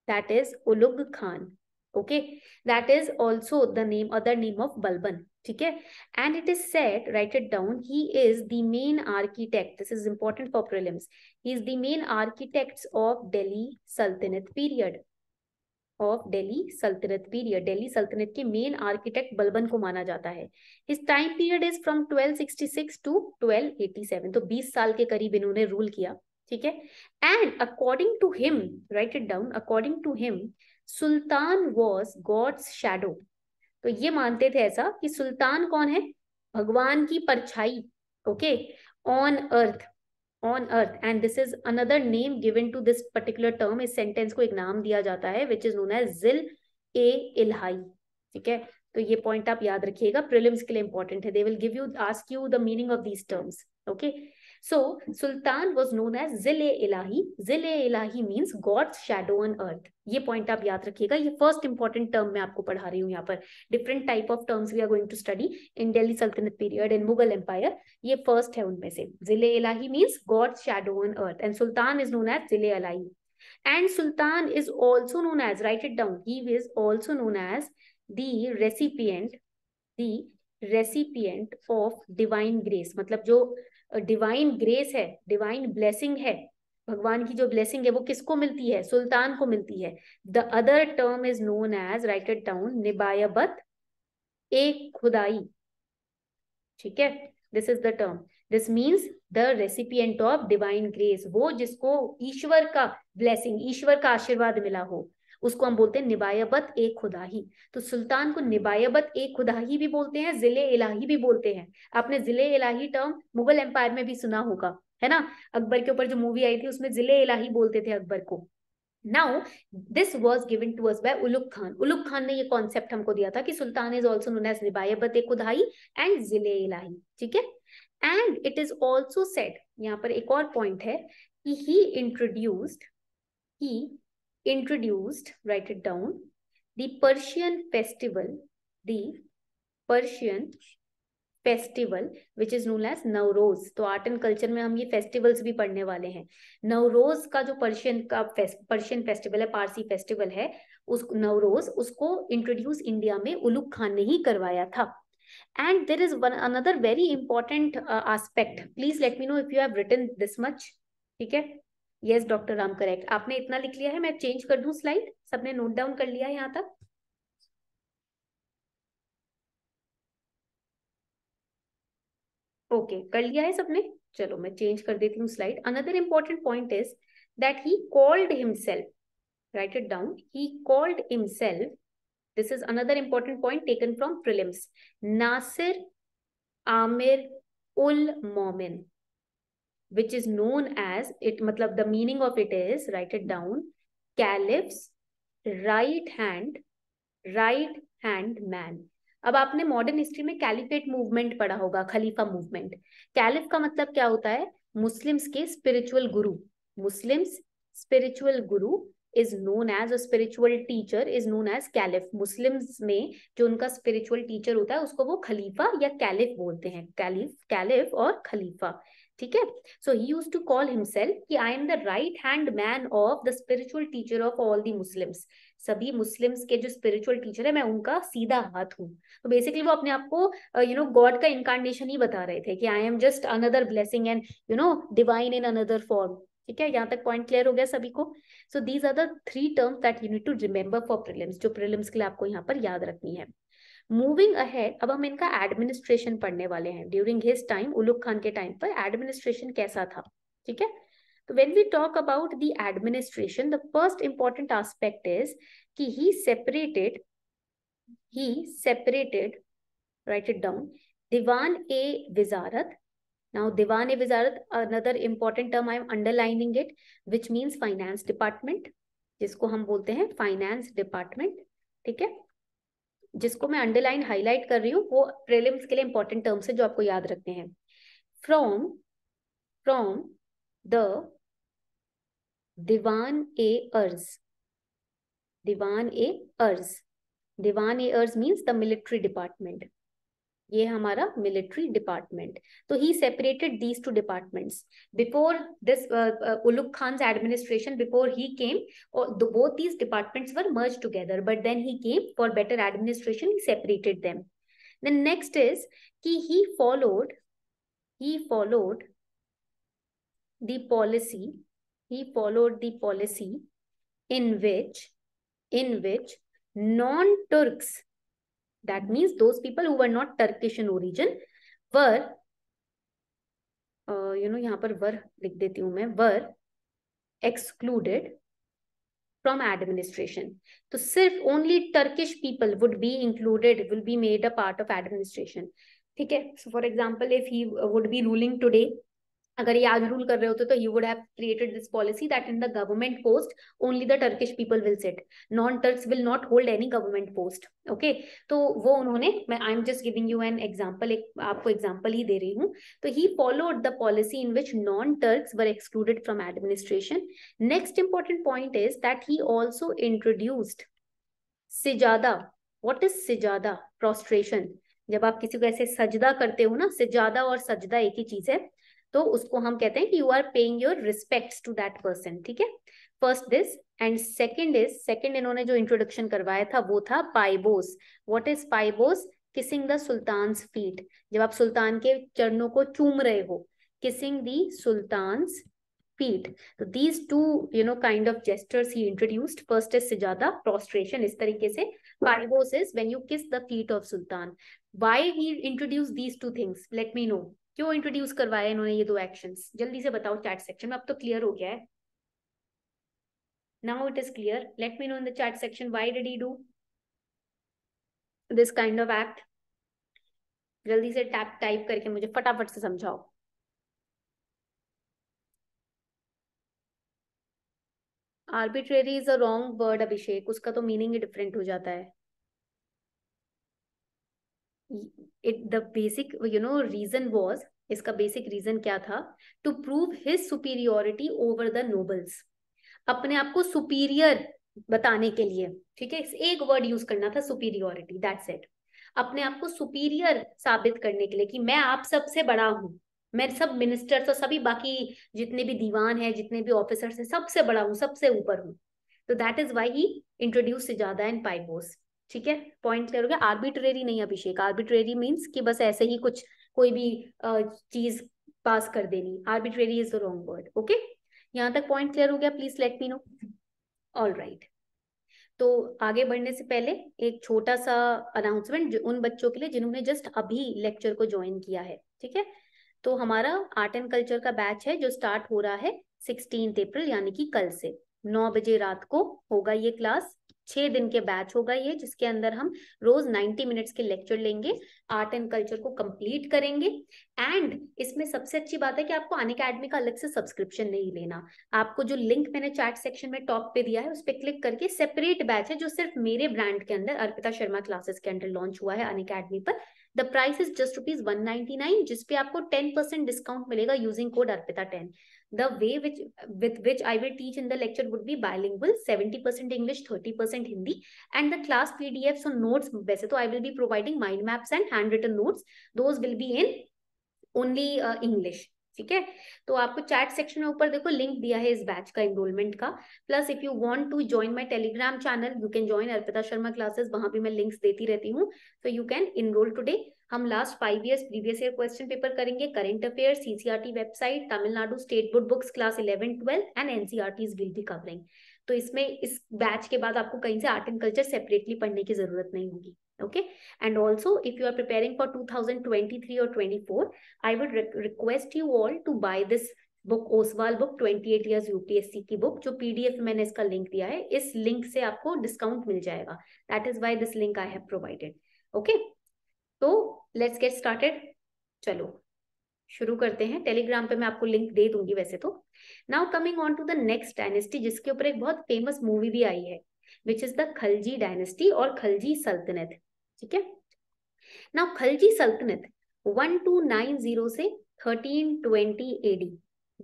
[SPEAKER 1] that is Ulugh Khan okay that is also the name other name of Balban ठीक है and it is said write it down he is the main architect this is important for prelims he is the main architects of Delhi सल्तनत period of Delhi सल्तनत period Delhi Sultanate के main architect Balban को माना जाता है इस time period is from 1266 to 1287 तो 20 साल के करीब इन्होंने रूल किया ठीक है and according to him write it down according to him sultan was God's shadow तो ये मानते थे ऐसा कि सुल्तान कौन है भगवान की परछाई okay on earth on earth and this is another name given to this particular term इस सेंटेंस को एक नाम दिया जाता है विच इज नोन है जिल ए इलाई ठीक है तो ये पॉइंट आप याद रखिएगा प्रिलिम्स के लिए इंपॉर्टेंट है they will give you ask you the meaning of these terms okay So Sultan was known as Zile Ilahi. Zile Ilahi means God's shadow on earth. ये पॉइंट आप याद रखिएगा ये फर्स्ट इंपॉर्टेंट टर्म मैं आपको पढ़ा रही हूँ यहाँ पर different type of terms we are going to study in Delhi सल्तनत पीरियड इन मुगल एम्पायर ये फर्स्ट है उनमें से Zille Ilahi means God shadow on earth and sultan is known as Zille Ilahi and sultan is also known as write it down he is also known as the recipient the recipient of divine grace मतलब जो divine grace है divine blessing है भगवान की जो blessing है वो किसको मिलती है सुल्तान को मिलती है the other term is known as write town down Niyabat Khudai ठीक है this is the term this means the recipient of divine grace वो जिसको ईश्वर का ब्लेसिंग ईश्वर का आशीर्वाद मिला हो उसको हम बोलते हैं निबायबत ए खुदाही तो सुल्तान को निबायबत ए खुदाही भी बोलते हैं जिले इलाही भी बोलते हैं आपने जिले इलाही टर्म मुगल एम्पायर में भी सुना होगा है ना अकबर के ऊपर जो मूवी आई थी उसमें जिले इलाही बोलते थे अकबर को now this was given to us by Ulugh Khan Ulugh Khan ने ये कॉन्सेप्ट हमको दिया था कि sultan is also known as Niyabat e Khudai and Zille Ilahi ठीक है and it is also said यहाँ पर एक और पॉइंट है कि he introduced he introduced, write it down, the Persian festival, the Persian festival which is known as Navroz तो आर्ट एंड कल्चर में हम ये फेस्टिवल्स भी पढ़ने वाले हैं नवरोज का जो पर्शियन का पर्शियन फेस्टिवल है पारसी फेस्टिवल है उस नवरोज उसको इंट्रोड्यूस इंडिया में उलुक खान ने ही करवाया था and there is one another very important aspect please let me know if you have written this much ठीक है यस डॉक्टर राम करेक्ट आपने इतना लिख लिया है मैं चेंज कर दू स्लाइड सबने नोट डाउन कर लिया है यहाँ तक ओके okay, कर लिया है सबने चलो मैं चेंज कर देती हूँ slide another important point is that he called himself write it down he called himself this is another important point taken from prelims Nasir Amir ul Momin which is known as it matlab मतलब the meaning of it is write it down caliph's right hand right hand man अब आपने modern history में caliphate movement पढ़ा होगा खलीफा movement caliph का मतलब क्या होता है मुस्लिम्स के spiritual guru Muslims spiritual guru is known as a spiritual teacher is known as caliph Muslims में जो उनका स्पिरिचुअल टीचर होता है उसको वो खलीफा या कैलिफ बोलते हैं कैलिफ कैलिफ और खलीफा ठीक है so he use to call himself कि I am the right hand man of the spiritual teacher of all the Muslims सभी मुस्लिम्स के जो स्पिरिचुअल टीचर है मैं उनका सीधा हाथ हूँ तो बेसिकली वो अपने आप को यू नो गॉड का इनकारनेशन ही बता रहे थे कि I am just another blessing and you know divine in another form ठीक है यहाँ तक पॉइंट क्लियर हो गया सभी को so these are the three terms that you need to remember for prelims जो प्रिलिम्स के लिए आपको यहाँ पर याद रखनी है मूविंग अहेड अब हम इनका एडमिनिस्ट्रेशन पढ़ने वाले हैं during his time Ulugh Khan के टाइम पर एडमिनिस्ट्रेशन कैसा था ठीक है तो when we talk about the administration the first important aspect is कि he separated he separated write it down Diwan e Wizarat now Diwan e Wizarat another important term I am underlining it which means finance department जिसको हम बोलते हैं फाइनेंस डिपार्टमेंट ठीक है जिसको मैं underline highlight कर रही हूँ वो प्रेलिम्स के लिए इंपॉर्टेंट टर्म्स है जो आपको याद रखने हैं from from the Diwan e Arz Diwan e Arz Diwan e अर्ज मीन्स द मिलिट्री डिपार्टमेंट ये हमारा मिलिट्री डिपार्टमेंट तो he separated these two departments before this Ulugh Khan administration before he came both these departments were merge together but then he came for better administration he separated them then next is कि he followed he followed the policy he followed the policy in which in which non Turks That means those people who were not Turkish in origin were, uh, you know, yahan par were likh deti hu main were excluded from administration. तो sirf only Turkish people would be included, will be made a part of administration. theek hai so for example if he would be ruling today अगर ये आज rule कर रहे होते तो you would have created this policy that in the government post only the Turkish people will set non Turks will not hold any government post okay तो वो उन्होंने मैं I am just giving you an example एक आपको example ही दे रही हूँ तो he followed the policy in which non Turks were excluded from administration next important point is that he also introduced सिजादा what is Sijda prostration जब आप किसी को ऐसे सजदा करते हो ना सिजादा और सजदा एक ही चीज है तो उसको हम कहते हैं कि you are paying your respect to that person ठीक है first this and second is second इन्होंने जो इंट्रोडक्शन करवाया था वो था Paibos what is Paibos kissing the sultan feet जब आप सुल्तान के चरणों को चूम रहे हो किसिंग द सुल्तान फीट तो these two you know kind of gestures he introduced first is से ज्यादा प्रोस्ट्रेशन इस तरीके से पाइबोस इज वेन यू किस the feet of sultan why he introduce these two things let me know क्यों introduce करवाया इन्होंने ये दो एक्शंस जल्दी से बताओ चैट सेक्शन में अब तो क्लियर हो गया है now it is clear let me know in the chat section why did he do this kind of act जल्दी से टैप टाइप करके मुझे फटाफट से समझाओ arbitrary is a wrong word Abhishek उसका तो मीनिंग ही डिफरेंट हो जाता है it the basic you know reason was इसका बेसिक रीजन क्या था to prove his superiority over the nobles अपने आप को सुपीरियर बताने के लिए ठीक है एक वर्ड यूज करना था सुपीरियोरिटी दैट्स इट अपने आप को सुपीरियर साबित करने के लिए कि मैं आप सबसे बड़ा हूँ मैं सब मिनिस्टर्स और सभी बाकी जितने भी दीवान है जितने भी ऑफिसर्स है सबसे बड़ा हूँ सबसे ऊपर हूँ तो that is why he introduce ज्यादा एंड पाइबोस ठीक है पॉइंट क्लियर हो गया आर्बिट्रेरी नहीं अभिषेक आर्बिट्रेरी मीन्स कि बस ऐसे ही कुछ कोई भी चीज पास कर देनी arbitrary is the wrong word okay यहाँ तक पॉइंट क्लियर हो गया please let me know all right तो आगे बढ़ने से पहले एक छोटा सा अनाउंसमेंट उन बच्चों के लिए जिन्होंने जस्ट अभी लेक्चर को ज्वाइन किया है ठीक है तो हमारा आर्ट एंड कल्चर का बैच है जो स्टार्ट हो रहा है सिक्सटीन अप्रैल यानी कि कल से नौ बजे रात को होगा ये क्लास छह दिन के बैच होगा ये जिसके अंदर हम रोज नाइन्टी मिनट्स के लेक्चर लेंगे आर्ट एंड कल्चर को कंप्लीट करेंगे एंड इसमें सबसे अच्छी बात है कि आपको अन अकेडमी का अलग से सब्सक्रिप्शन नहीं लेना आपको जो लिंक मैंने चैट सेक्शन में टॉप पे दिया है उस पर क्लिक करके सेपरेट बैच है जो सिर्फ मेरे ब्रांड के अंदर अर्पिता शर्मा क्लासेस के अंडर लॉन्च हुआ है अन अकेडमी पर the price is just rupees one ninety nine जिसपे आपको टेन परसेंट डिस्काउंट मिलेगा using code Arpita ten the way which with which I will teach in the lecture would be bilingual, 70% English, 30% Hindi, and the class PDFs so notes. वैसे तो I will be providing mind maps and handwritten notes. Those will be in only uh, English. ठीक है तो आपको chat section में ऊपर देखो link दिया है इस बैच का एनरोलमेंट का plus if you want to join my Telegram channel you can join Arpita Sharma classes वहां भी मैं लिंक्स देती रहती हूँ so you can enrol today हम last five years previous year question paper करेंगे current affair CCRT website Tamil Nadu state board books class eleven twelfth and NCERTs will be covering तो इसमें इस बैच के बाद आपको कहीं से आर्ट एंड कल्चर सेपरेटली पढ़ने की जरूरत नहीं होगी okay and also if you are preparing for 2023 और 24 four I would request you all to buy this book Oswal book 28 year UPSC की बुक जो पीडीएफ मैंने इसका लिंक दिया है इस लिंक से आपको डिस्काउंट मिल जाएगा that is why this link I have provided okay तो लेट्स गेट स्टार्टेड चलो शुरू करते हैं टेलीग्राम पे मैं आपको लिंक दे दूंगी वैसे तो now coming on to the next dynasty जिसके ऊपर एक बहुत फेमस मूवी भी आई है which is the Khalji dynasty और खलजी सल्तनत ठीक है नाउ खलजी सल्तनत वन टू नाइन जीरो से थर्टीन ट्वेंटी एडी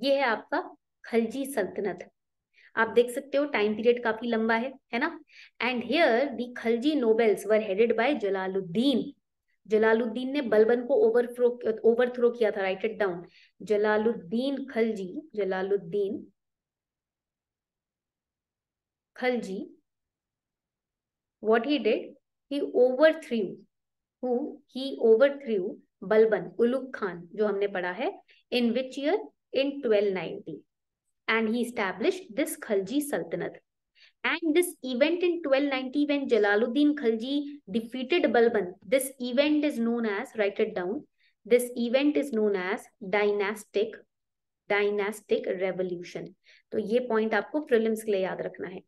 [SPEAKER 1] ये है आपका खलजी सल्तनत आप देख सकते हो टाइम पीरियड काफी लंबा है है ना and here the Khalji nobles were headed by Jalaluddin Jalaluddin ने बलबन को ओवरथ्रो ओवरथ्रो किया था write it down Jalaluddin Khalji Jalaluddin Khalji what he did he overthrew who he overthrew Balban Ulugh Khan जो हमने पढ़ा है in which year in ninety and he establish this Khalji सल्तनत And this event in 1290 when Jalaluddin Khalji defeated Balban, this event is known as, write it down, this event is known as dynastic dynastic revolution. to ye point aapko prelims ke liye yaad rakhna hai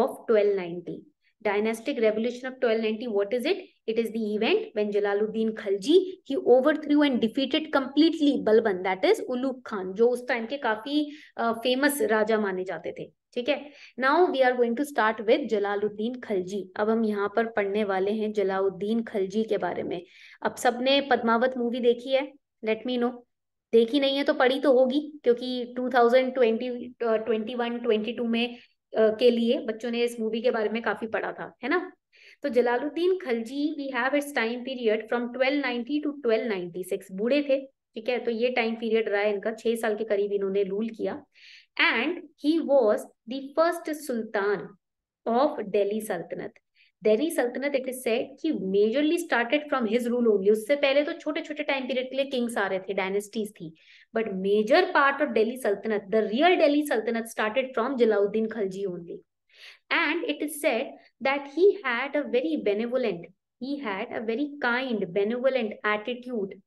[SPEAKER 1] of 1290. Dynastic revolution of 1290, what is it? It is the event when Jalaluddin Khalji he overthrew and defeated completely Balban that is Uluk Khan जो उस time के काफी famous राजा माने जाते थे ठीक है now we are going to start with Jalaluddin Khalji अब हम यहाँ पर पढ़ने वाले हैं जलाउद्दीन खलजी के बारे में अब सबने पद्मावत मूवी देखी है लेट मी नो देखी नहीं है तो पढ़ी तो होगी क्योंकि 2020 21 22 में के लिए बच्चों ने इस मूवी के बारे में काफी पढ़ा था है ना तो Jalaluddin Khalji we have its time period from 1290 to 1296 बूढ़े थे ठीक है तो ये टाइम पीरियड रहा है इनका छह साल के करीब इन्होंने रूल किया and he was the first sultan of Delhi सल्तनत दिल्ली सल्तनत इट इज सेड कि majorly started from his rule only उससे पहले तो छोटे छोटे टाइम पीरियड के लिए किंग्स आ रहे थे डायनेस्टीज थी but major part of Delhi सल्तनत द रियल दिल्ली सल्तनत started from Jalauddin Khalji only And it is said that he had a very benevolent, he had a very kind, benevolent attitude,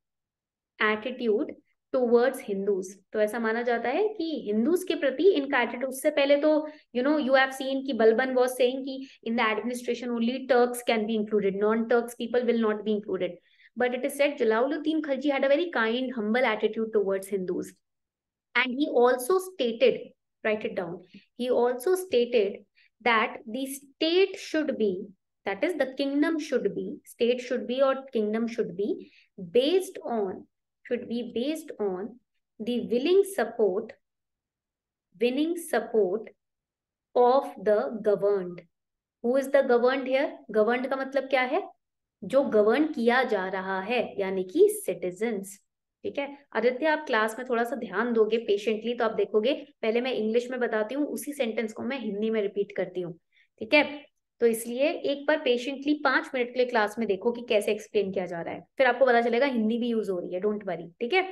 [SPEAKER 1] attitude towards Hindus. So, ऐसा माना जाता है Hindus के प्रति इनका you know you have seen कि was saying कि in the administration only Turks can be included, non-Turks people will not be included. But it is said Jalaluddin Khalji had a very kind, humble attitude towards Hindus, and he also stated, write it down. He also stated that the state should be, that is the kingdom should be, state should be or kingdom should be based on, should be based on the willing support, winning support of the governed. Who is the governed here? Governed ka matlab kya hai jo govern kiya ja raha hai yani ki citizens ठीक है आदित्य आप class में थोड़ा सा ध्यान दोगे patiently तो आप देखोगे पहले मैं इंग्लिश में बताती हूँ उसी सेंटेंस को मैं हिंदी में रिपीट करती हूँ ठीक है तो इसलिए एक बार पेशेंटली पांच मिनट के लिए क्लास में देखो कि कैसे एक्सप्लेन किया जा रहा है फिर आपको पता चलेगा हिंदी भी यूज हो रही है डोंट वरी ठीक है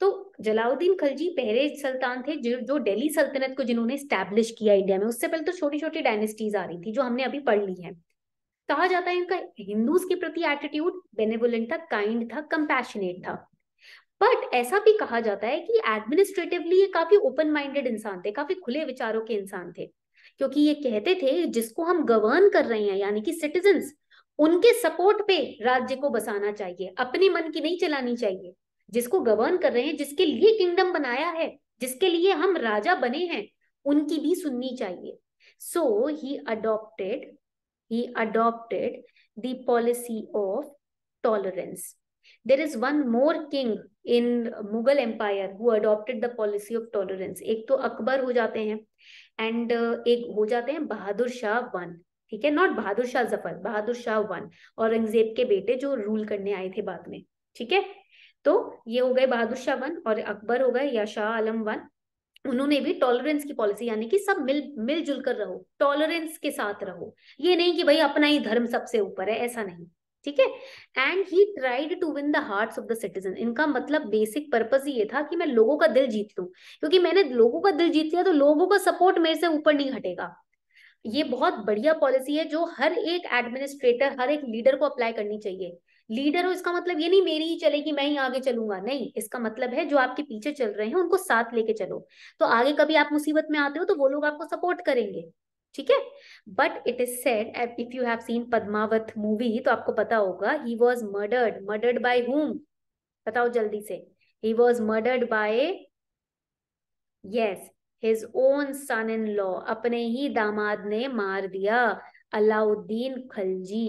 [SPEAKER 1] तो जलाउद्दीन खलजी पहले सल्तान थे जो जो दिल्ली सल्तनत को जिन्होंने स्टैब्लिश किया इंडिया में उससे पहले तो छोटी छोटी डायनेस्टीज आ रही थी जो हमने अभी पढ़ ली है कहा जाता है इनका हिंदूज के प्रति एटीट्यूड बेनेवोलेंट था काइंड था कंपैशनेट था बट ऐसा भी कहा जाता है कि एडमिनिस्ट्रेटिवली ये काफी ओपन माइंडेड इंसान थे काफी खुले विचारों के इंसान थे क्योंकि ये कहते थे जिसको हम गवर्न कर रहे हैं यानी कि सिटीजन उनके सपोर्ट पे राज्य को बसाना चाहिए अपने मन की नहीं चलानी चाहिए जिसको गवर्न कर रहे हैं जिसके लिए किंगडम बनाया है जिसके लिए हम राजा बने हैं उनकी भी सुननी चाहिए so he adopted he adopted policy of tolerance there is one more king in Mughal empire who adopted the policy of tolerance एक तो अकबर हो जाते हैं एंड uh, एक हो जाते हैं बहादुर शाह वन ठीक है नॉट बहादुर शाह जफर बहादुर शाह वन औरंगजेब के बेटे जो रूल करने आए थे बाद में ठीक है तो ये हो गए बहादुर शाह वन और अकबर हो गए या शाह आलम वन उन्होंने भी टॉलरेंस की पॉलिसी यानी कि सब मिल मिलजुल कर रहो टॉलरेंस के साथ रहो ये नहीं कि भाई अपना ही धर्म सबसे ऊपर है ऐसा नहीं ठीक है and he tried to win the heart of the citizen इनका मतलब बेसिक पर्पज ये था कि मैं लोगों का दिल जीत लू क्योंकि मैंने लोगों का दिल जीत लिया तो लोगों का सपोर्ट मेरे से ऊपर नहीं हटेगा ये बहुत बढ़िया पॉलिसी है जो हर एक एडमिनिस्ट्रेटर हर एक लीडर को अप्लाई करनी चाहिए लीडर हो इसका मतलब ये नहीं मेरी ही चलेगी मैं ही आगे चलूंगा नहीं इसका मतलब है जो आपके पीछे चल रहे हैं उनको साथ लेके चलो तो आगे कभी आप मुसीबत में आते हो तो वो लोग आपको सपोर्ट करेंगे ठीक है but it is said if you have seen Padmaavat movie तो आपको पता होगा he was murdered murdered by whom बताओ जल्दी से he was murdered by yes his own son in law अपने ही दामाद ने मार दिया Alauddin Khalji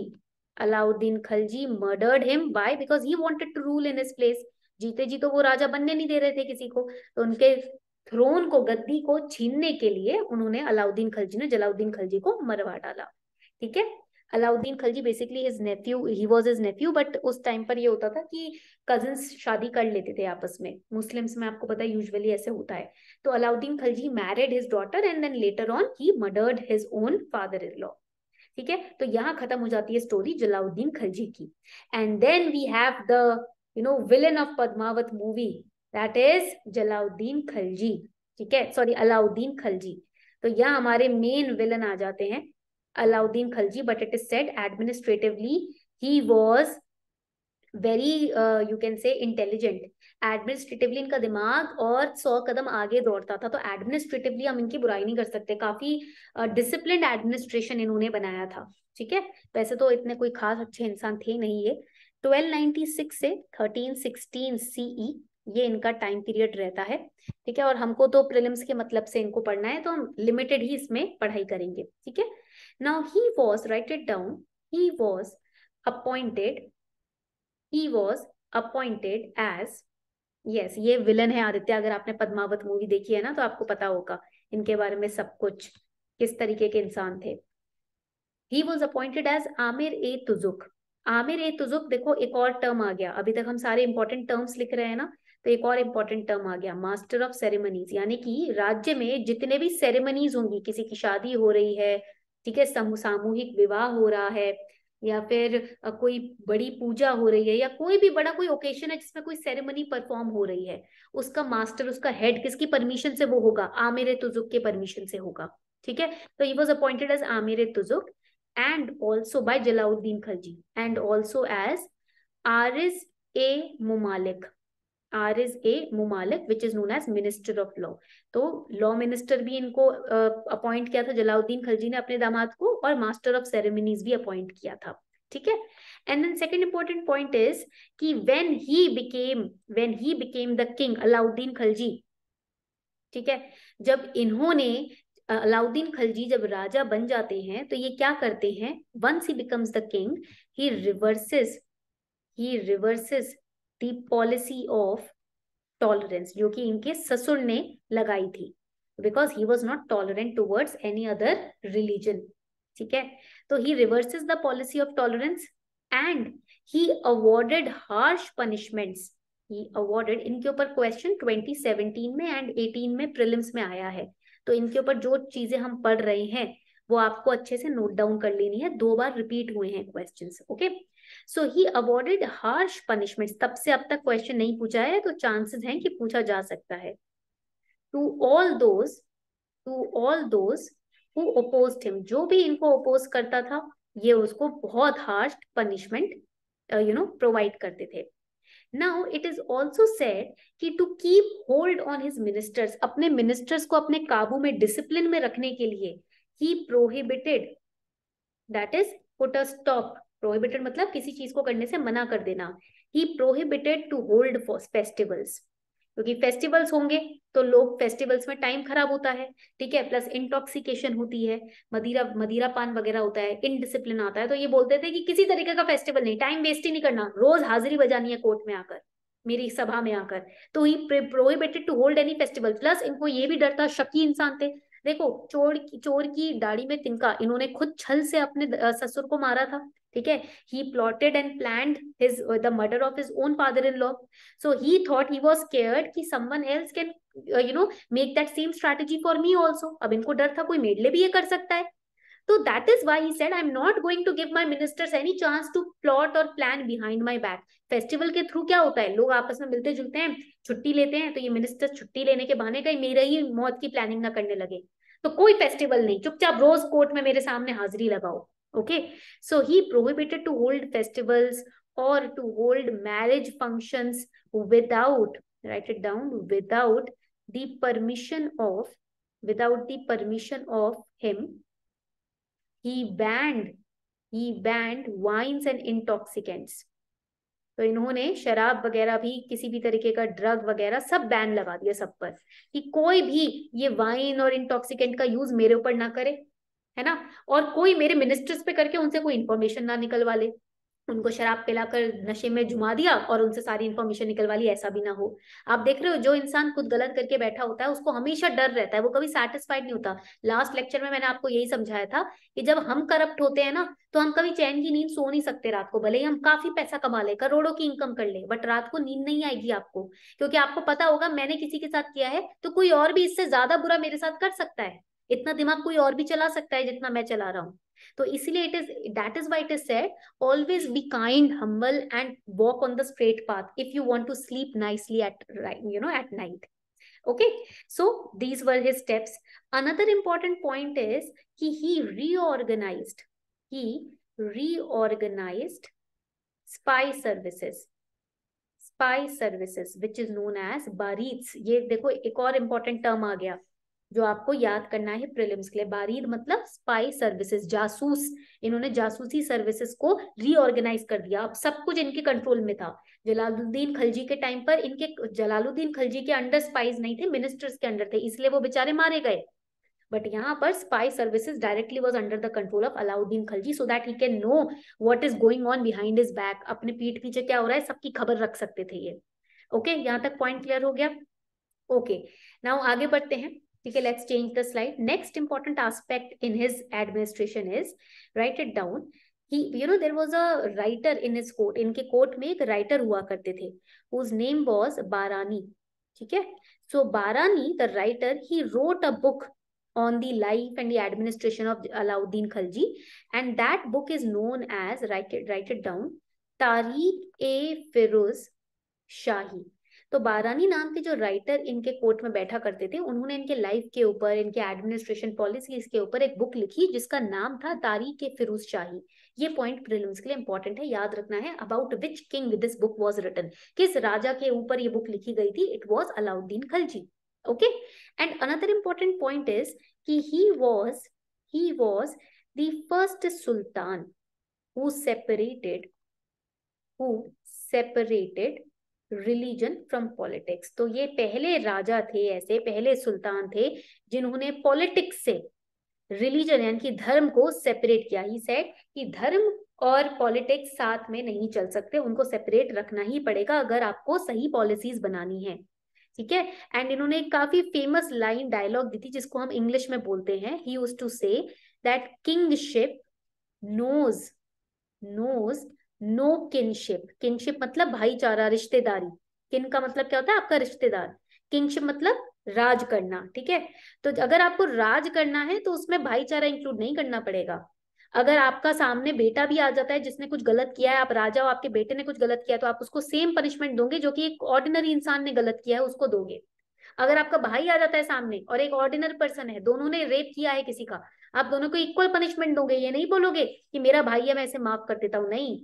[SPEAKER 1] Alauddin Khalji murdered him by because he wanted to rule in his place जीते जी तो वो राजा बनने नहीं दे रहे थे किसी को तो उनके थ्रोन को गद्दी को छीनने के लिए उन्होंने अलाउद्दीन खलजी ने जलाउद्दीन खलजी को मरवा डाला ठीक है Alauddin Khalji basically his nephew he was his nephew but उस टाइम पर ये होता था कि कजिन्स शादी कर लेते थे आपस में मुस्लिम्स में आपको पता है यूजुअली ऐसे होता है तो Alauddin Khalji married his daughter and then later on he murdered his own father in law ठीक है तो यहाँ खत्म हो जाती है स्टोरी जलाउद्दीन खलजी की and then we have the you know villain of Padmaavat movie that is Jalauddin Khalji ठीक है सॉरी अलाउद्दीन खलजी तो यह हमारे मेन विलन आ जाते हैं Alauddin Khalji but it is said administratively he was very you can say intelligent administratively इनका दिमाग और सौ कदम आगे दौड़ता था तो एडमिनिस्ट्रेटिवली हम इनकी बुराई नहीं कर सकते काफी डिसिप्लिन uh, एडमिनिस्ट्रेशन इन्होंने बनाया था ठीक है वैसे तो इतने कोई खास अच्छे इंसान थे नहीं ये 1296 से 1316 सीई ये इनका टाइम पीरियड रहता है ठीक है और हमको तो प्रिलिम्स के मतलब से इनको पढ़ना है तो हम लिमिटेड ही इसमें पढ़ाई करेंगे ठीक है now he was write it down he was appointed he was appointed as yes ये विलन है आदित्य अगर आपने पद्मावत मूवी देखी है ना तो आपको पता होगा इनके बारे में सब कुछ किस तरीके के इंसान थे he was appointed as Amir i Tuzuk Amir i Tuzuk देखो एक और टर्म आ गया अभी तक हम सारे इंपॉर्टेंट टर्म्स लिख रहे हैं ना तो एक और इम्पोर्टेंट टर्म आ गया मास्टर ऑफ सेरेमनीज यानी कि राज्य में जितने भी सेरेमनीज होंगी किसी की शादी हो रही है ठीक है सामूहिक विवाह हो रहा है या फिर कोई बड़ी पूजा हो रही है या कोई भी बड़ा कोई ओकेशन है जिसमें कोई सेरेमनी परफॉर्म हो रही है उसका मास्टर उसका हेड किसकी परमिशन से वो होगा आमिर तुजुक के परमिशन से होगा ठीक है तो he was appointed as Amir Tuzuk and also by Jalauddin Khalji and also as Ariz i Mumalik Ariz i Mumalik which is known as minister of law तो लॉ मिनिस्टर भी इनको अपॉइंट uh, किया था जलाउद्दीन खलजी ने अपने दामाद को और मास्टर ऑफ सेरेमनीज भी अपॉइंट किया था ठीक है and then second important point is कि when he became when he became the king Alauddin Khalji ठीक है जब इन्होंने अलाउद्दीन खलजी जब राजा बन जाते हैं तो ये क्या करते हैं once he becomes the king he reverses he reverses the policy of tolerance जो कि इनके ससुर ने लगाई थी because he was not tolerant towards any other religion ठीक है तो he reverses the policy of tolerance and he awarded harsh punishments he awarded इनके ऊपर क्वेश्चन 2017 में एंड 18 में प्रिलिम्स में आया है तो इनके ऊपर जो चीजें हम पढ़ रहे हैं वो आपको अच्छे से नोट डाउन कर लेनी है दो बार रिपीट हुए हैं question okay so he awarded harsh punishment तब से अब तक क्वेश्चन नहीं पूछा है तो चांसेस हैं कि पूछा जा सकता है to all those to all those who oppose him जो भी इनको अपोज करता था ये उसको बहुत हार्श पनिशमेंट यू नो प्रोवाइड करते थे now it is also said कि to keep hold on his ministers अपने मिनिस्टर्स को अपने काबू में डिसिप्लिन में रखने के लिए he prohibited that is put a stop prohibited मतलब किसी चीज को करने से मना कर देना ही प्रोहिबिटेड टू होल्ड फेस्टिवल्स क्योंकि फेस्टिवल्स होंगे तो लोग फेस्टिवल्स में टाइम खराब होता है ठीक है प्लस इंटॉक्सिकेशन होती है मदीरा मदीरा पान वगैरह होता है इनडिसिप्लिन आता है तो ये बोलते थे कि किसी तरीके का फेस्टिवल नहीं टाइम वेस्ट ही नहीं करना रोज हाजिरी बजानी है कोर्ट में आकर मेरी सभा में आकर तो he prohibited to hold any festival plus इनको ये भी डर था शकी इंसान थे देखो चोर चोर की दाढ़ी में तिनका इन्होंने खुद छल से अपने ससुर को मारा था ठीक है he plotted and plan the murder of his own father in law so he thought he was scared कि someone else can you know make that same strategy for me also अब इनको डर था कोई मेडले भी ये कर सकता है तो that is why he said I am not going to give my ministers any chance to plot और plan behind my back festival के थ्रू क्या होता है लोग आपस में मिलते जुलते हैं छुट्टी लेते हैं तो ये मिनिस्टर्स छुट्टी लेने के बहाने कहीं मेरा ही मौत की प्लानिंग ना करने लगे तो कोई फेस्टिवल नहीं चुपचाप रोज कोर्ट में मेरे सामने हाजिरी लगाओ okay so he prohibited to hold festivals और to hold marriage function without write it down without permission of without permission of him he banned he banned wines and intoxicants तो इन्होंने शराब वगैरह भी किसी भी तरीके का ड्रग वगैरह सब बैन लगा दिया सब पर कि कोई भी ये वाइन और इंटॉक्सिकेंट का यूज मेरे ऊपर ना करे है ना और कोई मेरे मिनिस्टर्स पे करके उनसे कोई इंफॉर्मेशन ना निकलवा ले उनको शराब पिलाकर नशे में जुमा दिया और उनसे सारी इन्फॉर्मेशन निकलवा ली ऐसा भी ना हो आप देख रहे हो जो इंसान खुद गलत करके बैठा होता है उसको हमेशा डर रहता है वो कभी सेटिस्फाइड नहीं होता लास्ट लेक्चर में मैंने आपको यही समझाया था कि जब हम करप्ट होते हैं ना तो हम कभी चैन की नींद सो नहीं सकते रात को भले ही हम काफी पैसा कमा ले करोड़ों की इनकम कर ले बट रात को नींद नहीं आएगी आपको क्योंकि आपको पता होगा मैंने किसी के साथ किया है तो कोई और भी इससे ज्यादा बुरा मेरे साथ कर सकता है इतना दिमाग कोई और भी चला सकता है जितना मैं चला रहा हूँ तो इसीलिए it is that is why it is said always be kind humble and walk on the straight path if you want to sleep nicely at you know at night okay so these were his steps another important point is he he reorganized he reorganized spy services spy services which is known as barits ye dekho ek aur important term aa gaya जो आपको याद करना है prelims के लिए बारीद मतलब spy services जासूस इन्होंने जासूसी सर्विसेज को रीऑर्गेनाइज कर दिया अब सब कुछ इनके कंट्रोल में था जलालुद्दीन खलजी के टाइम पर इनके जलालुद्दीन खलजी के अंडर स्पाइज नहीं थे मिनिस्टर्स के अंडर थे इसलिए वो बेचारे मारे गए बट यहाँ पर spy services directly was under the control of Alauddin Khalji so that he can know what is going on behind his back अपने पीठ पीछे क्या हो रहा है सबकी खबर रख सकते थे ये ओके okay, यहाँ तक पॉइंट क्लियर हो गया ओके okay, नाउ आगे बढ़ते हैं ठीक है let's change the slide next important aspect in his administration is write it down he you know there was a writer in his court इनके कोर्ट में एक राइटर हुआ करते थे हुज नेम वॉज बारानी ठीक है so Barani the writer he wrote a book on the life and the administration of Alauddin Khalji and that book is known as write it write it down Tariq A Firuz तो बारानी नाम के जो writer इनके court में बैठा करते थे उन्होंने इनके लाइफ के ऊपर इनके एडमिनिस्ट्रेशन पॉलिसीज के ऊपर एक बुक लिखी जिसका नाम था तारीख के फिरोज शाही ये पॉइंट प्रिलिम्स के लिए इंपॉर्टेंट है याद रखना है about which king this book was written किस राजा के ऊपर ये बुक लिखी गई थी it was Alauddin Khalji okay and another important point is कि he was he was the first sultan who separated who separated religion from politics तो ये पहले राजा थे ऐसे पहले सुल्तान थे जिन्होंने पॉलिटिक्स से रिलीजन यानी कि धर्म को सेपरेट किया ही सेट कि धर्म और पॉलिटिक्स साथ में नहीं चल सकते उनको सेपरेट रखना ही पड़ेगा अगर आपको सही पॉलिसीज बनानी है ठीक है एंड इन्होंने एक काफी फेमस लाइन डायलॉग दी थी जिसको हम इंग्लिश में बोलते हैं he use to say that kingship knows knows no kinship kinship मतलब भाईचारा रिश्तेदारी किन का मतलब क्या होता है आपका रिश्तेदार किंगशिप मतलब राज करना ठीक है तो अगर आपको राज करना है तो उसमें भाईचारा इंक्लूड नहीं करना पड़ेगा अगर आपका सामने बेटा भी आ जाता है जिसने कुछ गलत किया है आप राजा हो आपके बेटे ने कुछ गलत किया है तो आप उसको सेम पनिशमेंट दोगे जो कि एक ऑर्डिनरी इंसान ने गलत किया है उसको दोगे अगर आपका भाई आ जाता है सामने और एक ऑर्डिनरी पर्सन है दोनों ने रेप किया है किसी का आप दोनों को इक्वल पनिशमेंट दोगे ये नहीं बोलोगे कि मेरा भाई है मैं इसे माफ कर देता हूँ नहीं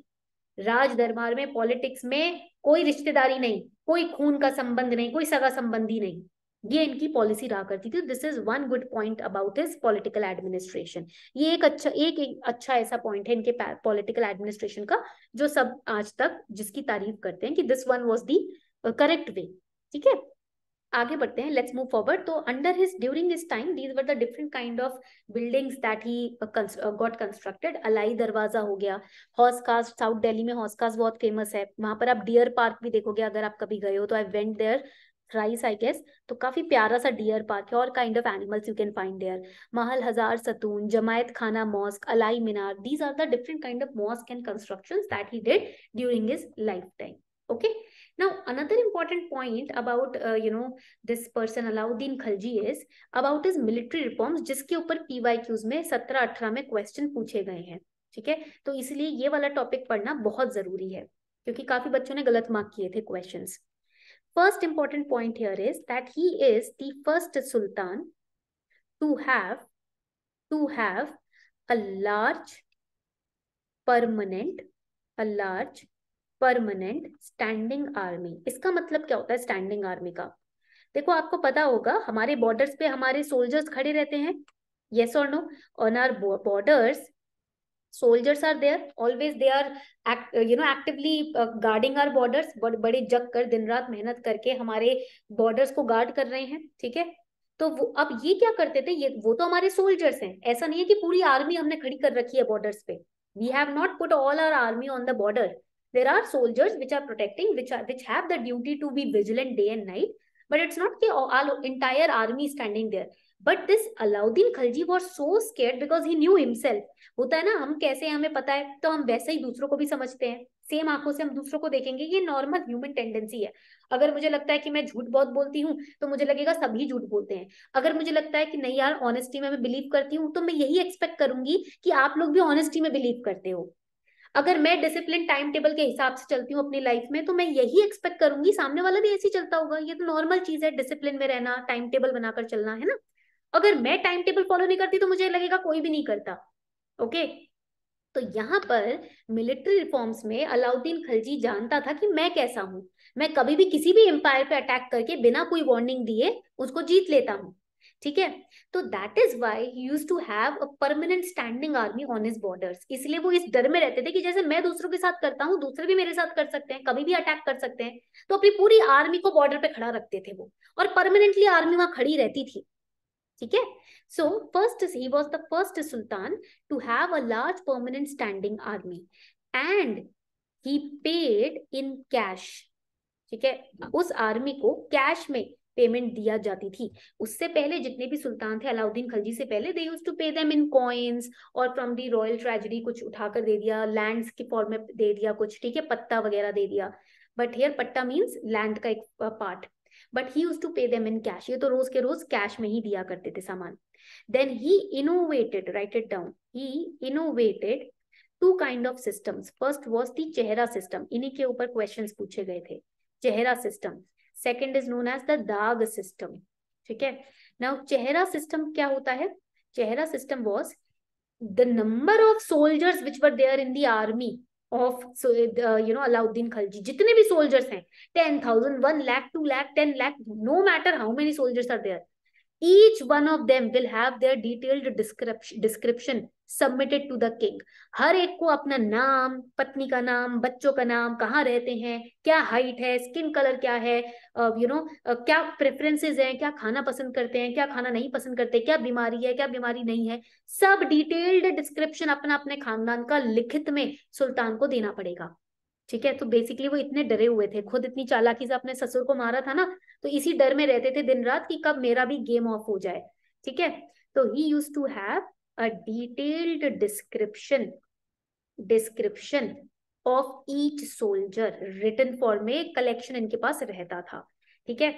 [SPEAKER 1] राज दरबार में पॉलिटिक्स में कोई रिश्तेदारी नहीं कोई खून का संबंध नहीं कोई सगा संबंधी नहीं ये इनकी पॉलिसी रहा करती थी this is one good point about his political administration ये एक अच्छा एक, एक अच्छा ऐसा पॉइंट है इनके पॉलिटिकल एडमिनिस्ट्रेशन का जो सब आज तक जिसकी तारीफ करते हैं कि this one was the correct way ठीक है आगे बढ़ते हैं लेट्स मूव फॉरवर्ड तो under his during his time these were the different kind of buildings that he got constructed Alai Darwaza हो गया हॉस कास्ट साउथ दिल्ली में हॉस कास्ट बहुत फेमस है वहां पर आप डियर पार्क भी देखोगे अगर आप कभी गए हो तो I went there rice I guess तो काफी प्यारा सा डियर पार्क है और kind of animals you can find there Mahal Hazar Situn Jamaat Khana mosque Alai Minar these are the different kind of mosque and construction that he did during his life time okay okay? Now, another important point about, uh, you know, this person Alauddin Khalji is about his military reforms, जिसके ऊपर PYQs में 17-18 में question puche gaye hain ठीक है तो इसलिए ये वाला टॉपिक पढ़ना बहुत जरूरी है क्योंकि काफी बच्चों ने गलत मार्क किए थे question first important point here is that he is the first sultan to have to have a large permanent a large permanent standing army इसका मतलब क्या होता है स्टैंडिंग आर्मी का देखो आपको पता होगा हमारे बॉर्डर्स पे हमारे सोल्जर्स खड़े रहते हैं येस और no on our borders soldiers are there always they are you know actively guarding our borders बड़े जग कर दिन रात मेहनत करके हमारे बॉर्डर्स को गार्ड कर रहे हैं ठीक है तो वो अब ये क्या करते थे ये वो तो हमारे सोल्जर्स हैं ऐसा नहीं है कि पूरी आर्मी हमने खड़ी कर रखी है बॉर्डर्स पे we have not put all our army on the border there are soldiers which are protecting which are which have the duty to be vigilant day and night but it's not the our entire army standing there but this Alauddin Khalji was so scared because he knew himself होता है ना हम कैसे हमें पता है तो हम वैसे ही दूसरों को भी समझते हैं सेम आंखों से हम दूसरों को देखेंगे ये नॉर्मल ह्यूमन टेंडेंसी है अगर मुझे लगता है कि मैं झूठ बहुत बोलती हूँ तो मुझे लगेगा सभी झूठ बोलते हैं अगर मुझे लगता है कि नहीं यार ऑनेस्टी में मैं बिलीव करती हूँ तो मैं यही एक्सपेक्ट करूंगी कि आप लोग भी ऑनेस्टी में बिलीव करते हो अगर मैं डिसिप्लिन टाइम टेबल के हिसाब से चलती हूँ अपनी लाइफ में तो मैं यही एक्सपेक्ट करूंगी सामने वाला भी ऐसे चलता होगा ये तो नॉर्मल चीज है डिसिप्लिन में रहना टाइम टेबल बनाकर चलना है ना अगर मैं टाइम टेबल फॉलो नहीं करती तो मुझे लगेगा कोई भी नहीं करता ओके तो यहाँ पर मिलिट्री रिफॉर्म्स में अलाउद्दीन खलजी जानता था कि मैं कैसा हूं मैं कभी भी किसी भी एम्पायर पे अटैक करके बिना कोई वार्निंग दिए उसको जीत लेता हूँ ठीक है तो that is why use to have a permanent standing army on his borders इसलिए वो इस डर में रहते थे कि जैसे मैं दूसरों के साथ करता हूँ दूसरे भी मेरे साथ कर सकते हैं कभी भी अटैक कर सकते हैं तो अपनी पूरी आर्मी को बॉर्डर पे खड़ा रखते थे वो और परमानेंटली आर्मी वहां खड़ी रहती थी ठीक है so first he was the first sultan to have a large permanent standing army and he paid in cash ठीक है उस आर्मी को कैश में पेमेंट दिया जाती थी उससे पहले जितने भी सुल्तान थे अलाउद्दीन खलजी से पहले they use to pay them in coins और फ्रॉम दी रॉयल ट्रेजरी कुछ उठाकर दे दिया लैंड्स के फॉर्म में दे दिया कुछ ठीक है पत्ता वगैरह दे दिया but here patta means land का एक part but he use to pay them in cash ये तो रोज के रोज कैश में ही दिया करते थे सामान then he innovated write it down he innovated two kind of system first was the chehra system इन्हीं के ऊपर क्वेश्चन पूछे गए थे chehra system second is known as the dagh system ठीक है नाउ चेहरा सिस्टम क्या होता है chehra system was the number of soldiers which were there in the army of you know Alauddin Khalji जितने भी सोल्जर्स हैं ten thousand one lakh two lakh ten lakh no matter how many soldiers are there each one of them will have their detailed description description submitted to the king हर एक को अपना नाम पत्नी का नाम बच्चों का नाम कहाँ रहते हैं क्या हाइट है स्किन कलर क्या है यू नो क्या प्रेफरेंसेस हैं क्या खाना पसंद करते हैं क्या खाना नहीं पसंद करते क्या बीमारी है क्या बीमारी नहीं है सब डिटेल्ड डिस्क्रिप्शन अपना अपने खानदान का लिखित में सुल्तान को देना पड़ेगा ठीक है तो बेसिकली वो इतने डरे हुए थे खुद इतनी चालाकी से अपने ससुर को मारा था ना तो इसी डर में रहते थे दिन रात कि कब मेरा भी गेम ऑफ हो जाए ठीक है तो he use to have a detailed description description of each soldier written form में कलेक्शन इनके पास रहता था ठीक है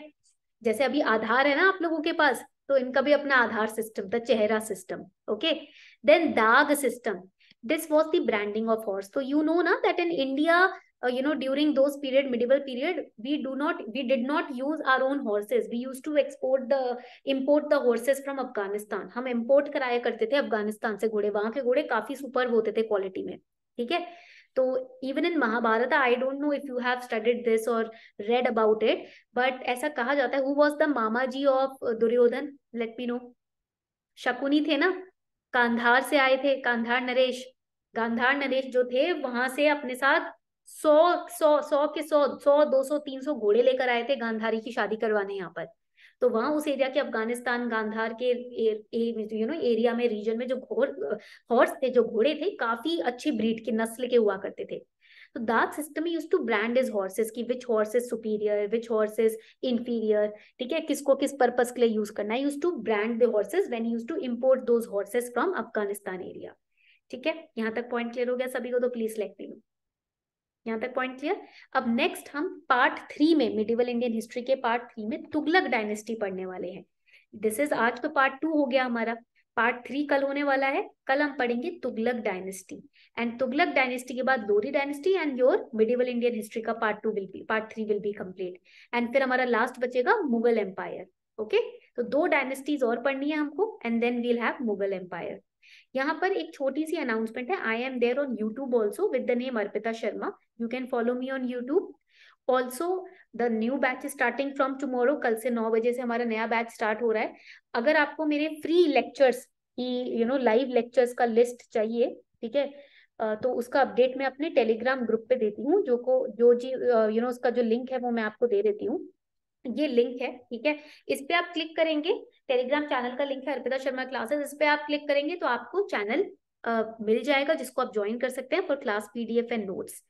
[SPEAKER 1] जैसे अभी आधार है ना आप लोगों के पास तो इनका भी अपना आधार सिस्टम था chehra system okay then dagh system this was the branding of horse तो यू नो ना that in India you know during those period medieval period we do not we did not use our own horses we use to export the import the horses from Afghanistan हम import कराया करते थे अफगानिस्तान से घोड़े वहां के घोड़े काफी सुपर होते थे क्वालिटी में ठीक है तो even in Mahabharata I don't know if you have studied this और रेड अबाउट इट बट ऐसा कहा जाता है who was the mama ji of Duryodhana let me know Shakuni थे ना कांधार से आए थे कांधार नरेश गांधार नरेश जो थे वहां से अपने साथ सौ सौ सौ के सौ सौ दो सौ तीन सौ घोड़े लेकर आए थे गांधारी की शादी करवाने यहाँ पर तो वहां उस एरिया के अफगानिस्तान गांधार के यू नो एरिया में रीजन में जो घोर हॉर्स थे जो घोड़े थे काफी अच्छी ब्रीड के नस्ल के हुआ करते थे तो that system use to brand is horses की which horses superior which horses inferior ठीक है किसको किस पर्पज के लिए यूज करना है use to brand the horses use to import those horses from Afghanistan area ठीक है यहाँ तक पॉइंट क्लियर हो गया सभी को तो प्लीज लेट मी यहाँ तक पॉइंट क्लियर अब नेक्स्ट हम पार्ट थ्री में मिडिवल इंडियन हिस्ट्री के पार्ट थ्री में तुगलक डायनेस्टी पढ़ने वाले हैं दिस इज आज तो पार्ट टू हो गया हमारा पार्ट थ्री कल होने वाला है कल हम पढ़ेंगे Tughlaq dynasty and Tughlaq dynasty के बाद Lodi dynasty and your medieval Indian history का part two will be part three will be complete and फिर हमारा लास्ट बचेगा मुगल एम्पायर ओके तो दो डायनेस्टीज और पढ़नी है हमको and then we'll have Mughal empire यहाँ पर एक छोटी सी अनाउंसमेंट है I am there on YouTube also with the name Arpita Sharma you can follow me on YouTube also the new batch starting from tomorrow कल से नौ बजे से हमारा नया बैच स्टार्ट हो रहा है अगर आपको मेरे फ्री लेक्चर्स की यू नो लाइव लेक्चर्स का लिस्ट चाहिए ठीक है तो उसका अपडेट मैं अपने टेलीग्राम ग्रुप पे देती हूँ जो को जो जी यू नो उसका जो लिंक है वो मैं आपको दे देती हूँ ये लिंक है ठीक है इस पे आप क्लिक करेंगे टेलीग्राम चैनल का लिंक है अर्पिता शर्मा क्लासेस इस पे आप क्लिक करेंगे तो आपको चैनल मिल जाएगा जिसको आप ज्वाइन कर सकते हैं for class PDF and notes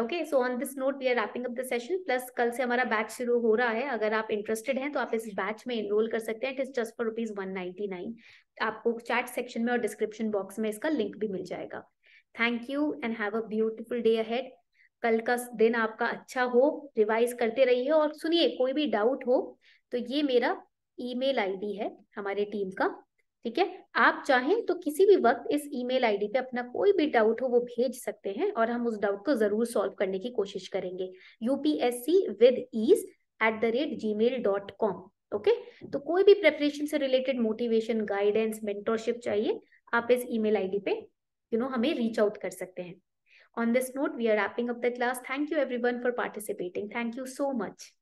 [SPEAKER 1] okay so on this note we are wrapping up the session plus कल से हमारा बैच शुरू हो रहा है अगर आप इंटरेस्टेड हैं तो आप इस बैच में एनरोल कर सकते हैं it is just for rupees one ninety nine आपको चैट सेक्शन में और डिस्क्रिप्शन बॉक्स में इसका लिंक भी मिल जाएगा thank you and have a beautiful day ahead कल का दिन आपका अच्छा हो रिवाइज करते रहिए और सुनिए कोई भी डाउट हो तो ये मेरा ईमेल आईडी है हमारे टीम का ठीक है आप चाहें तो किसी भी वक्त इस ईमेल आईडी पे अपना कोई भी डाउट हो वो भेज सकते हैं और हम उस डाउट को जरूर सॉल्व करने की कोशिश करेंगे UPSC with ease at the rate gmail dot com okay तो कोई भी प्रेपरेशन से रिलेटेड मोटिवेशन गाइडेंस मेंटरशिप चाहिए आप इस ईमेल आईडी पे यू you नो know, हमें रीच आउट कर सकते हैं On this note, we are wrapping up the class. Thank you everyone for participating. Thank you so much.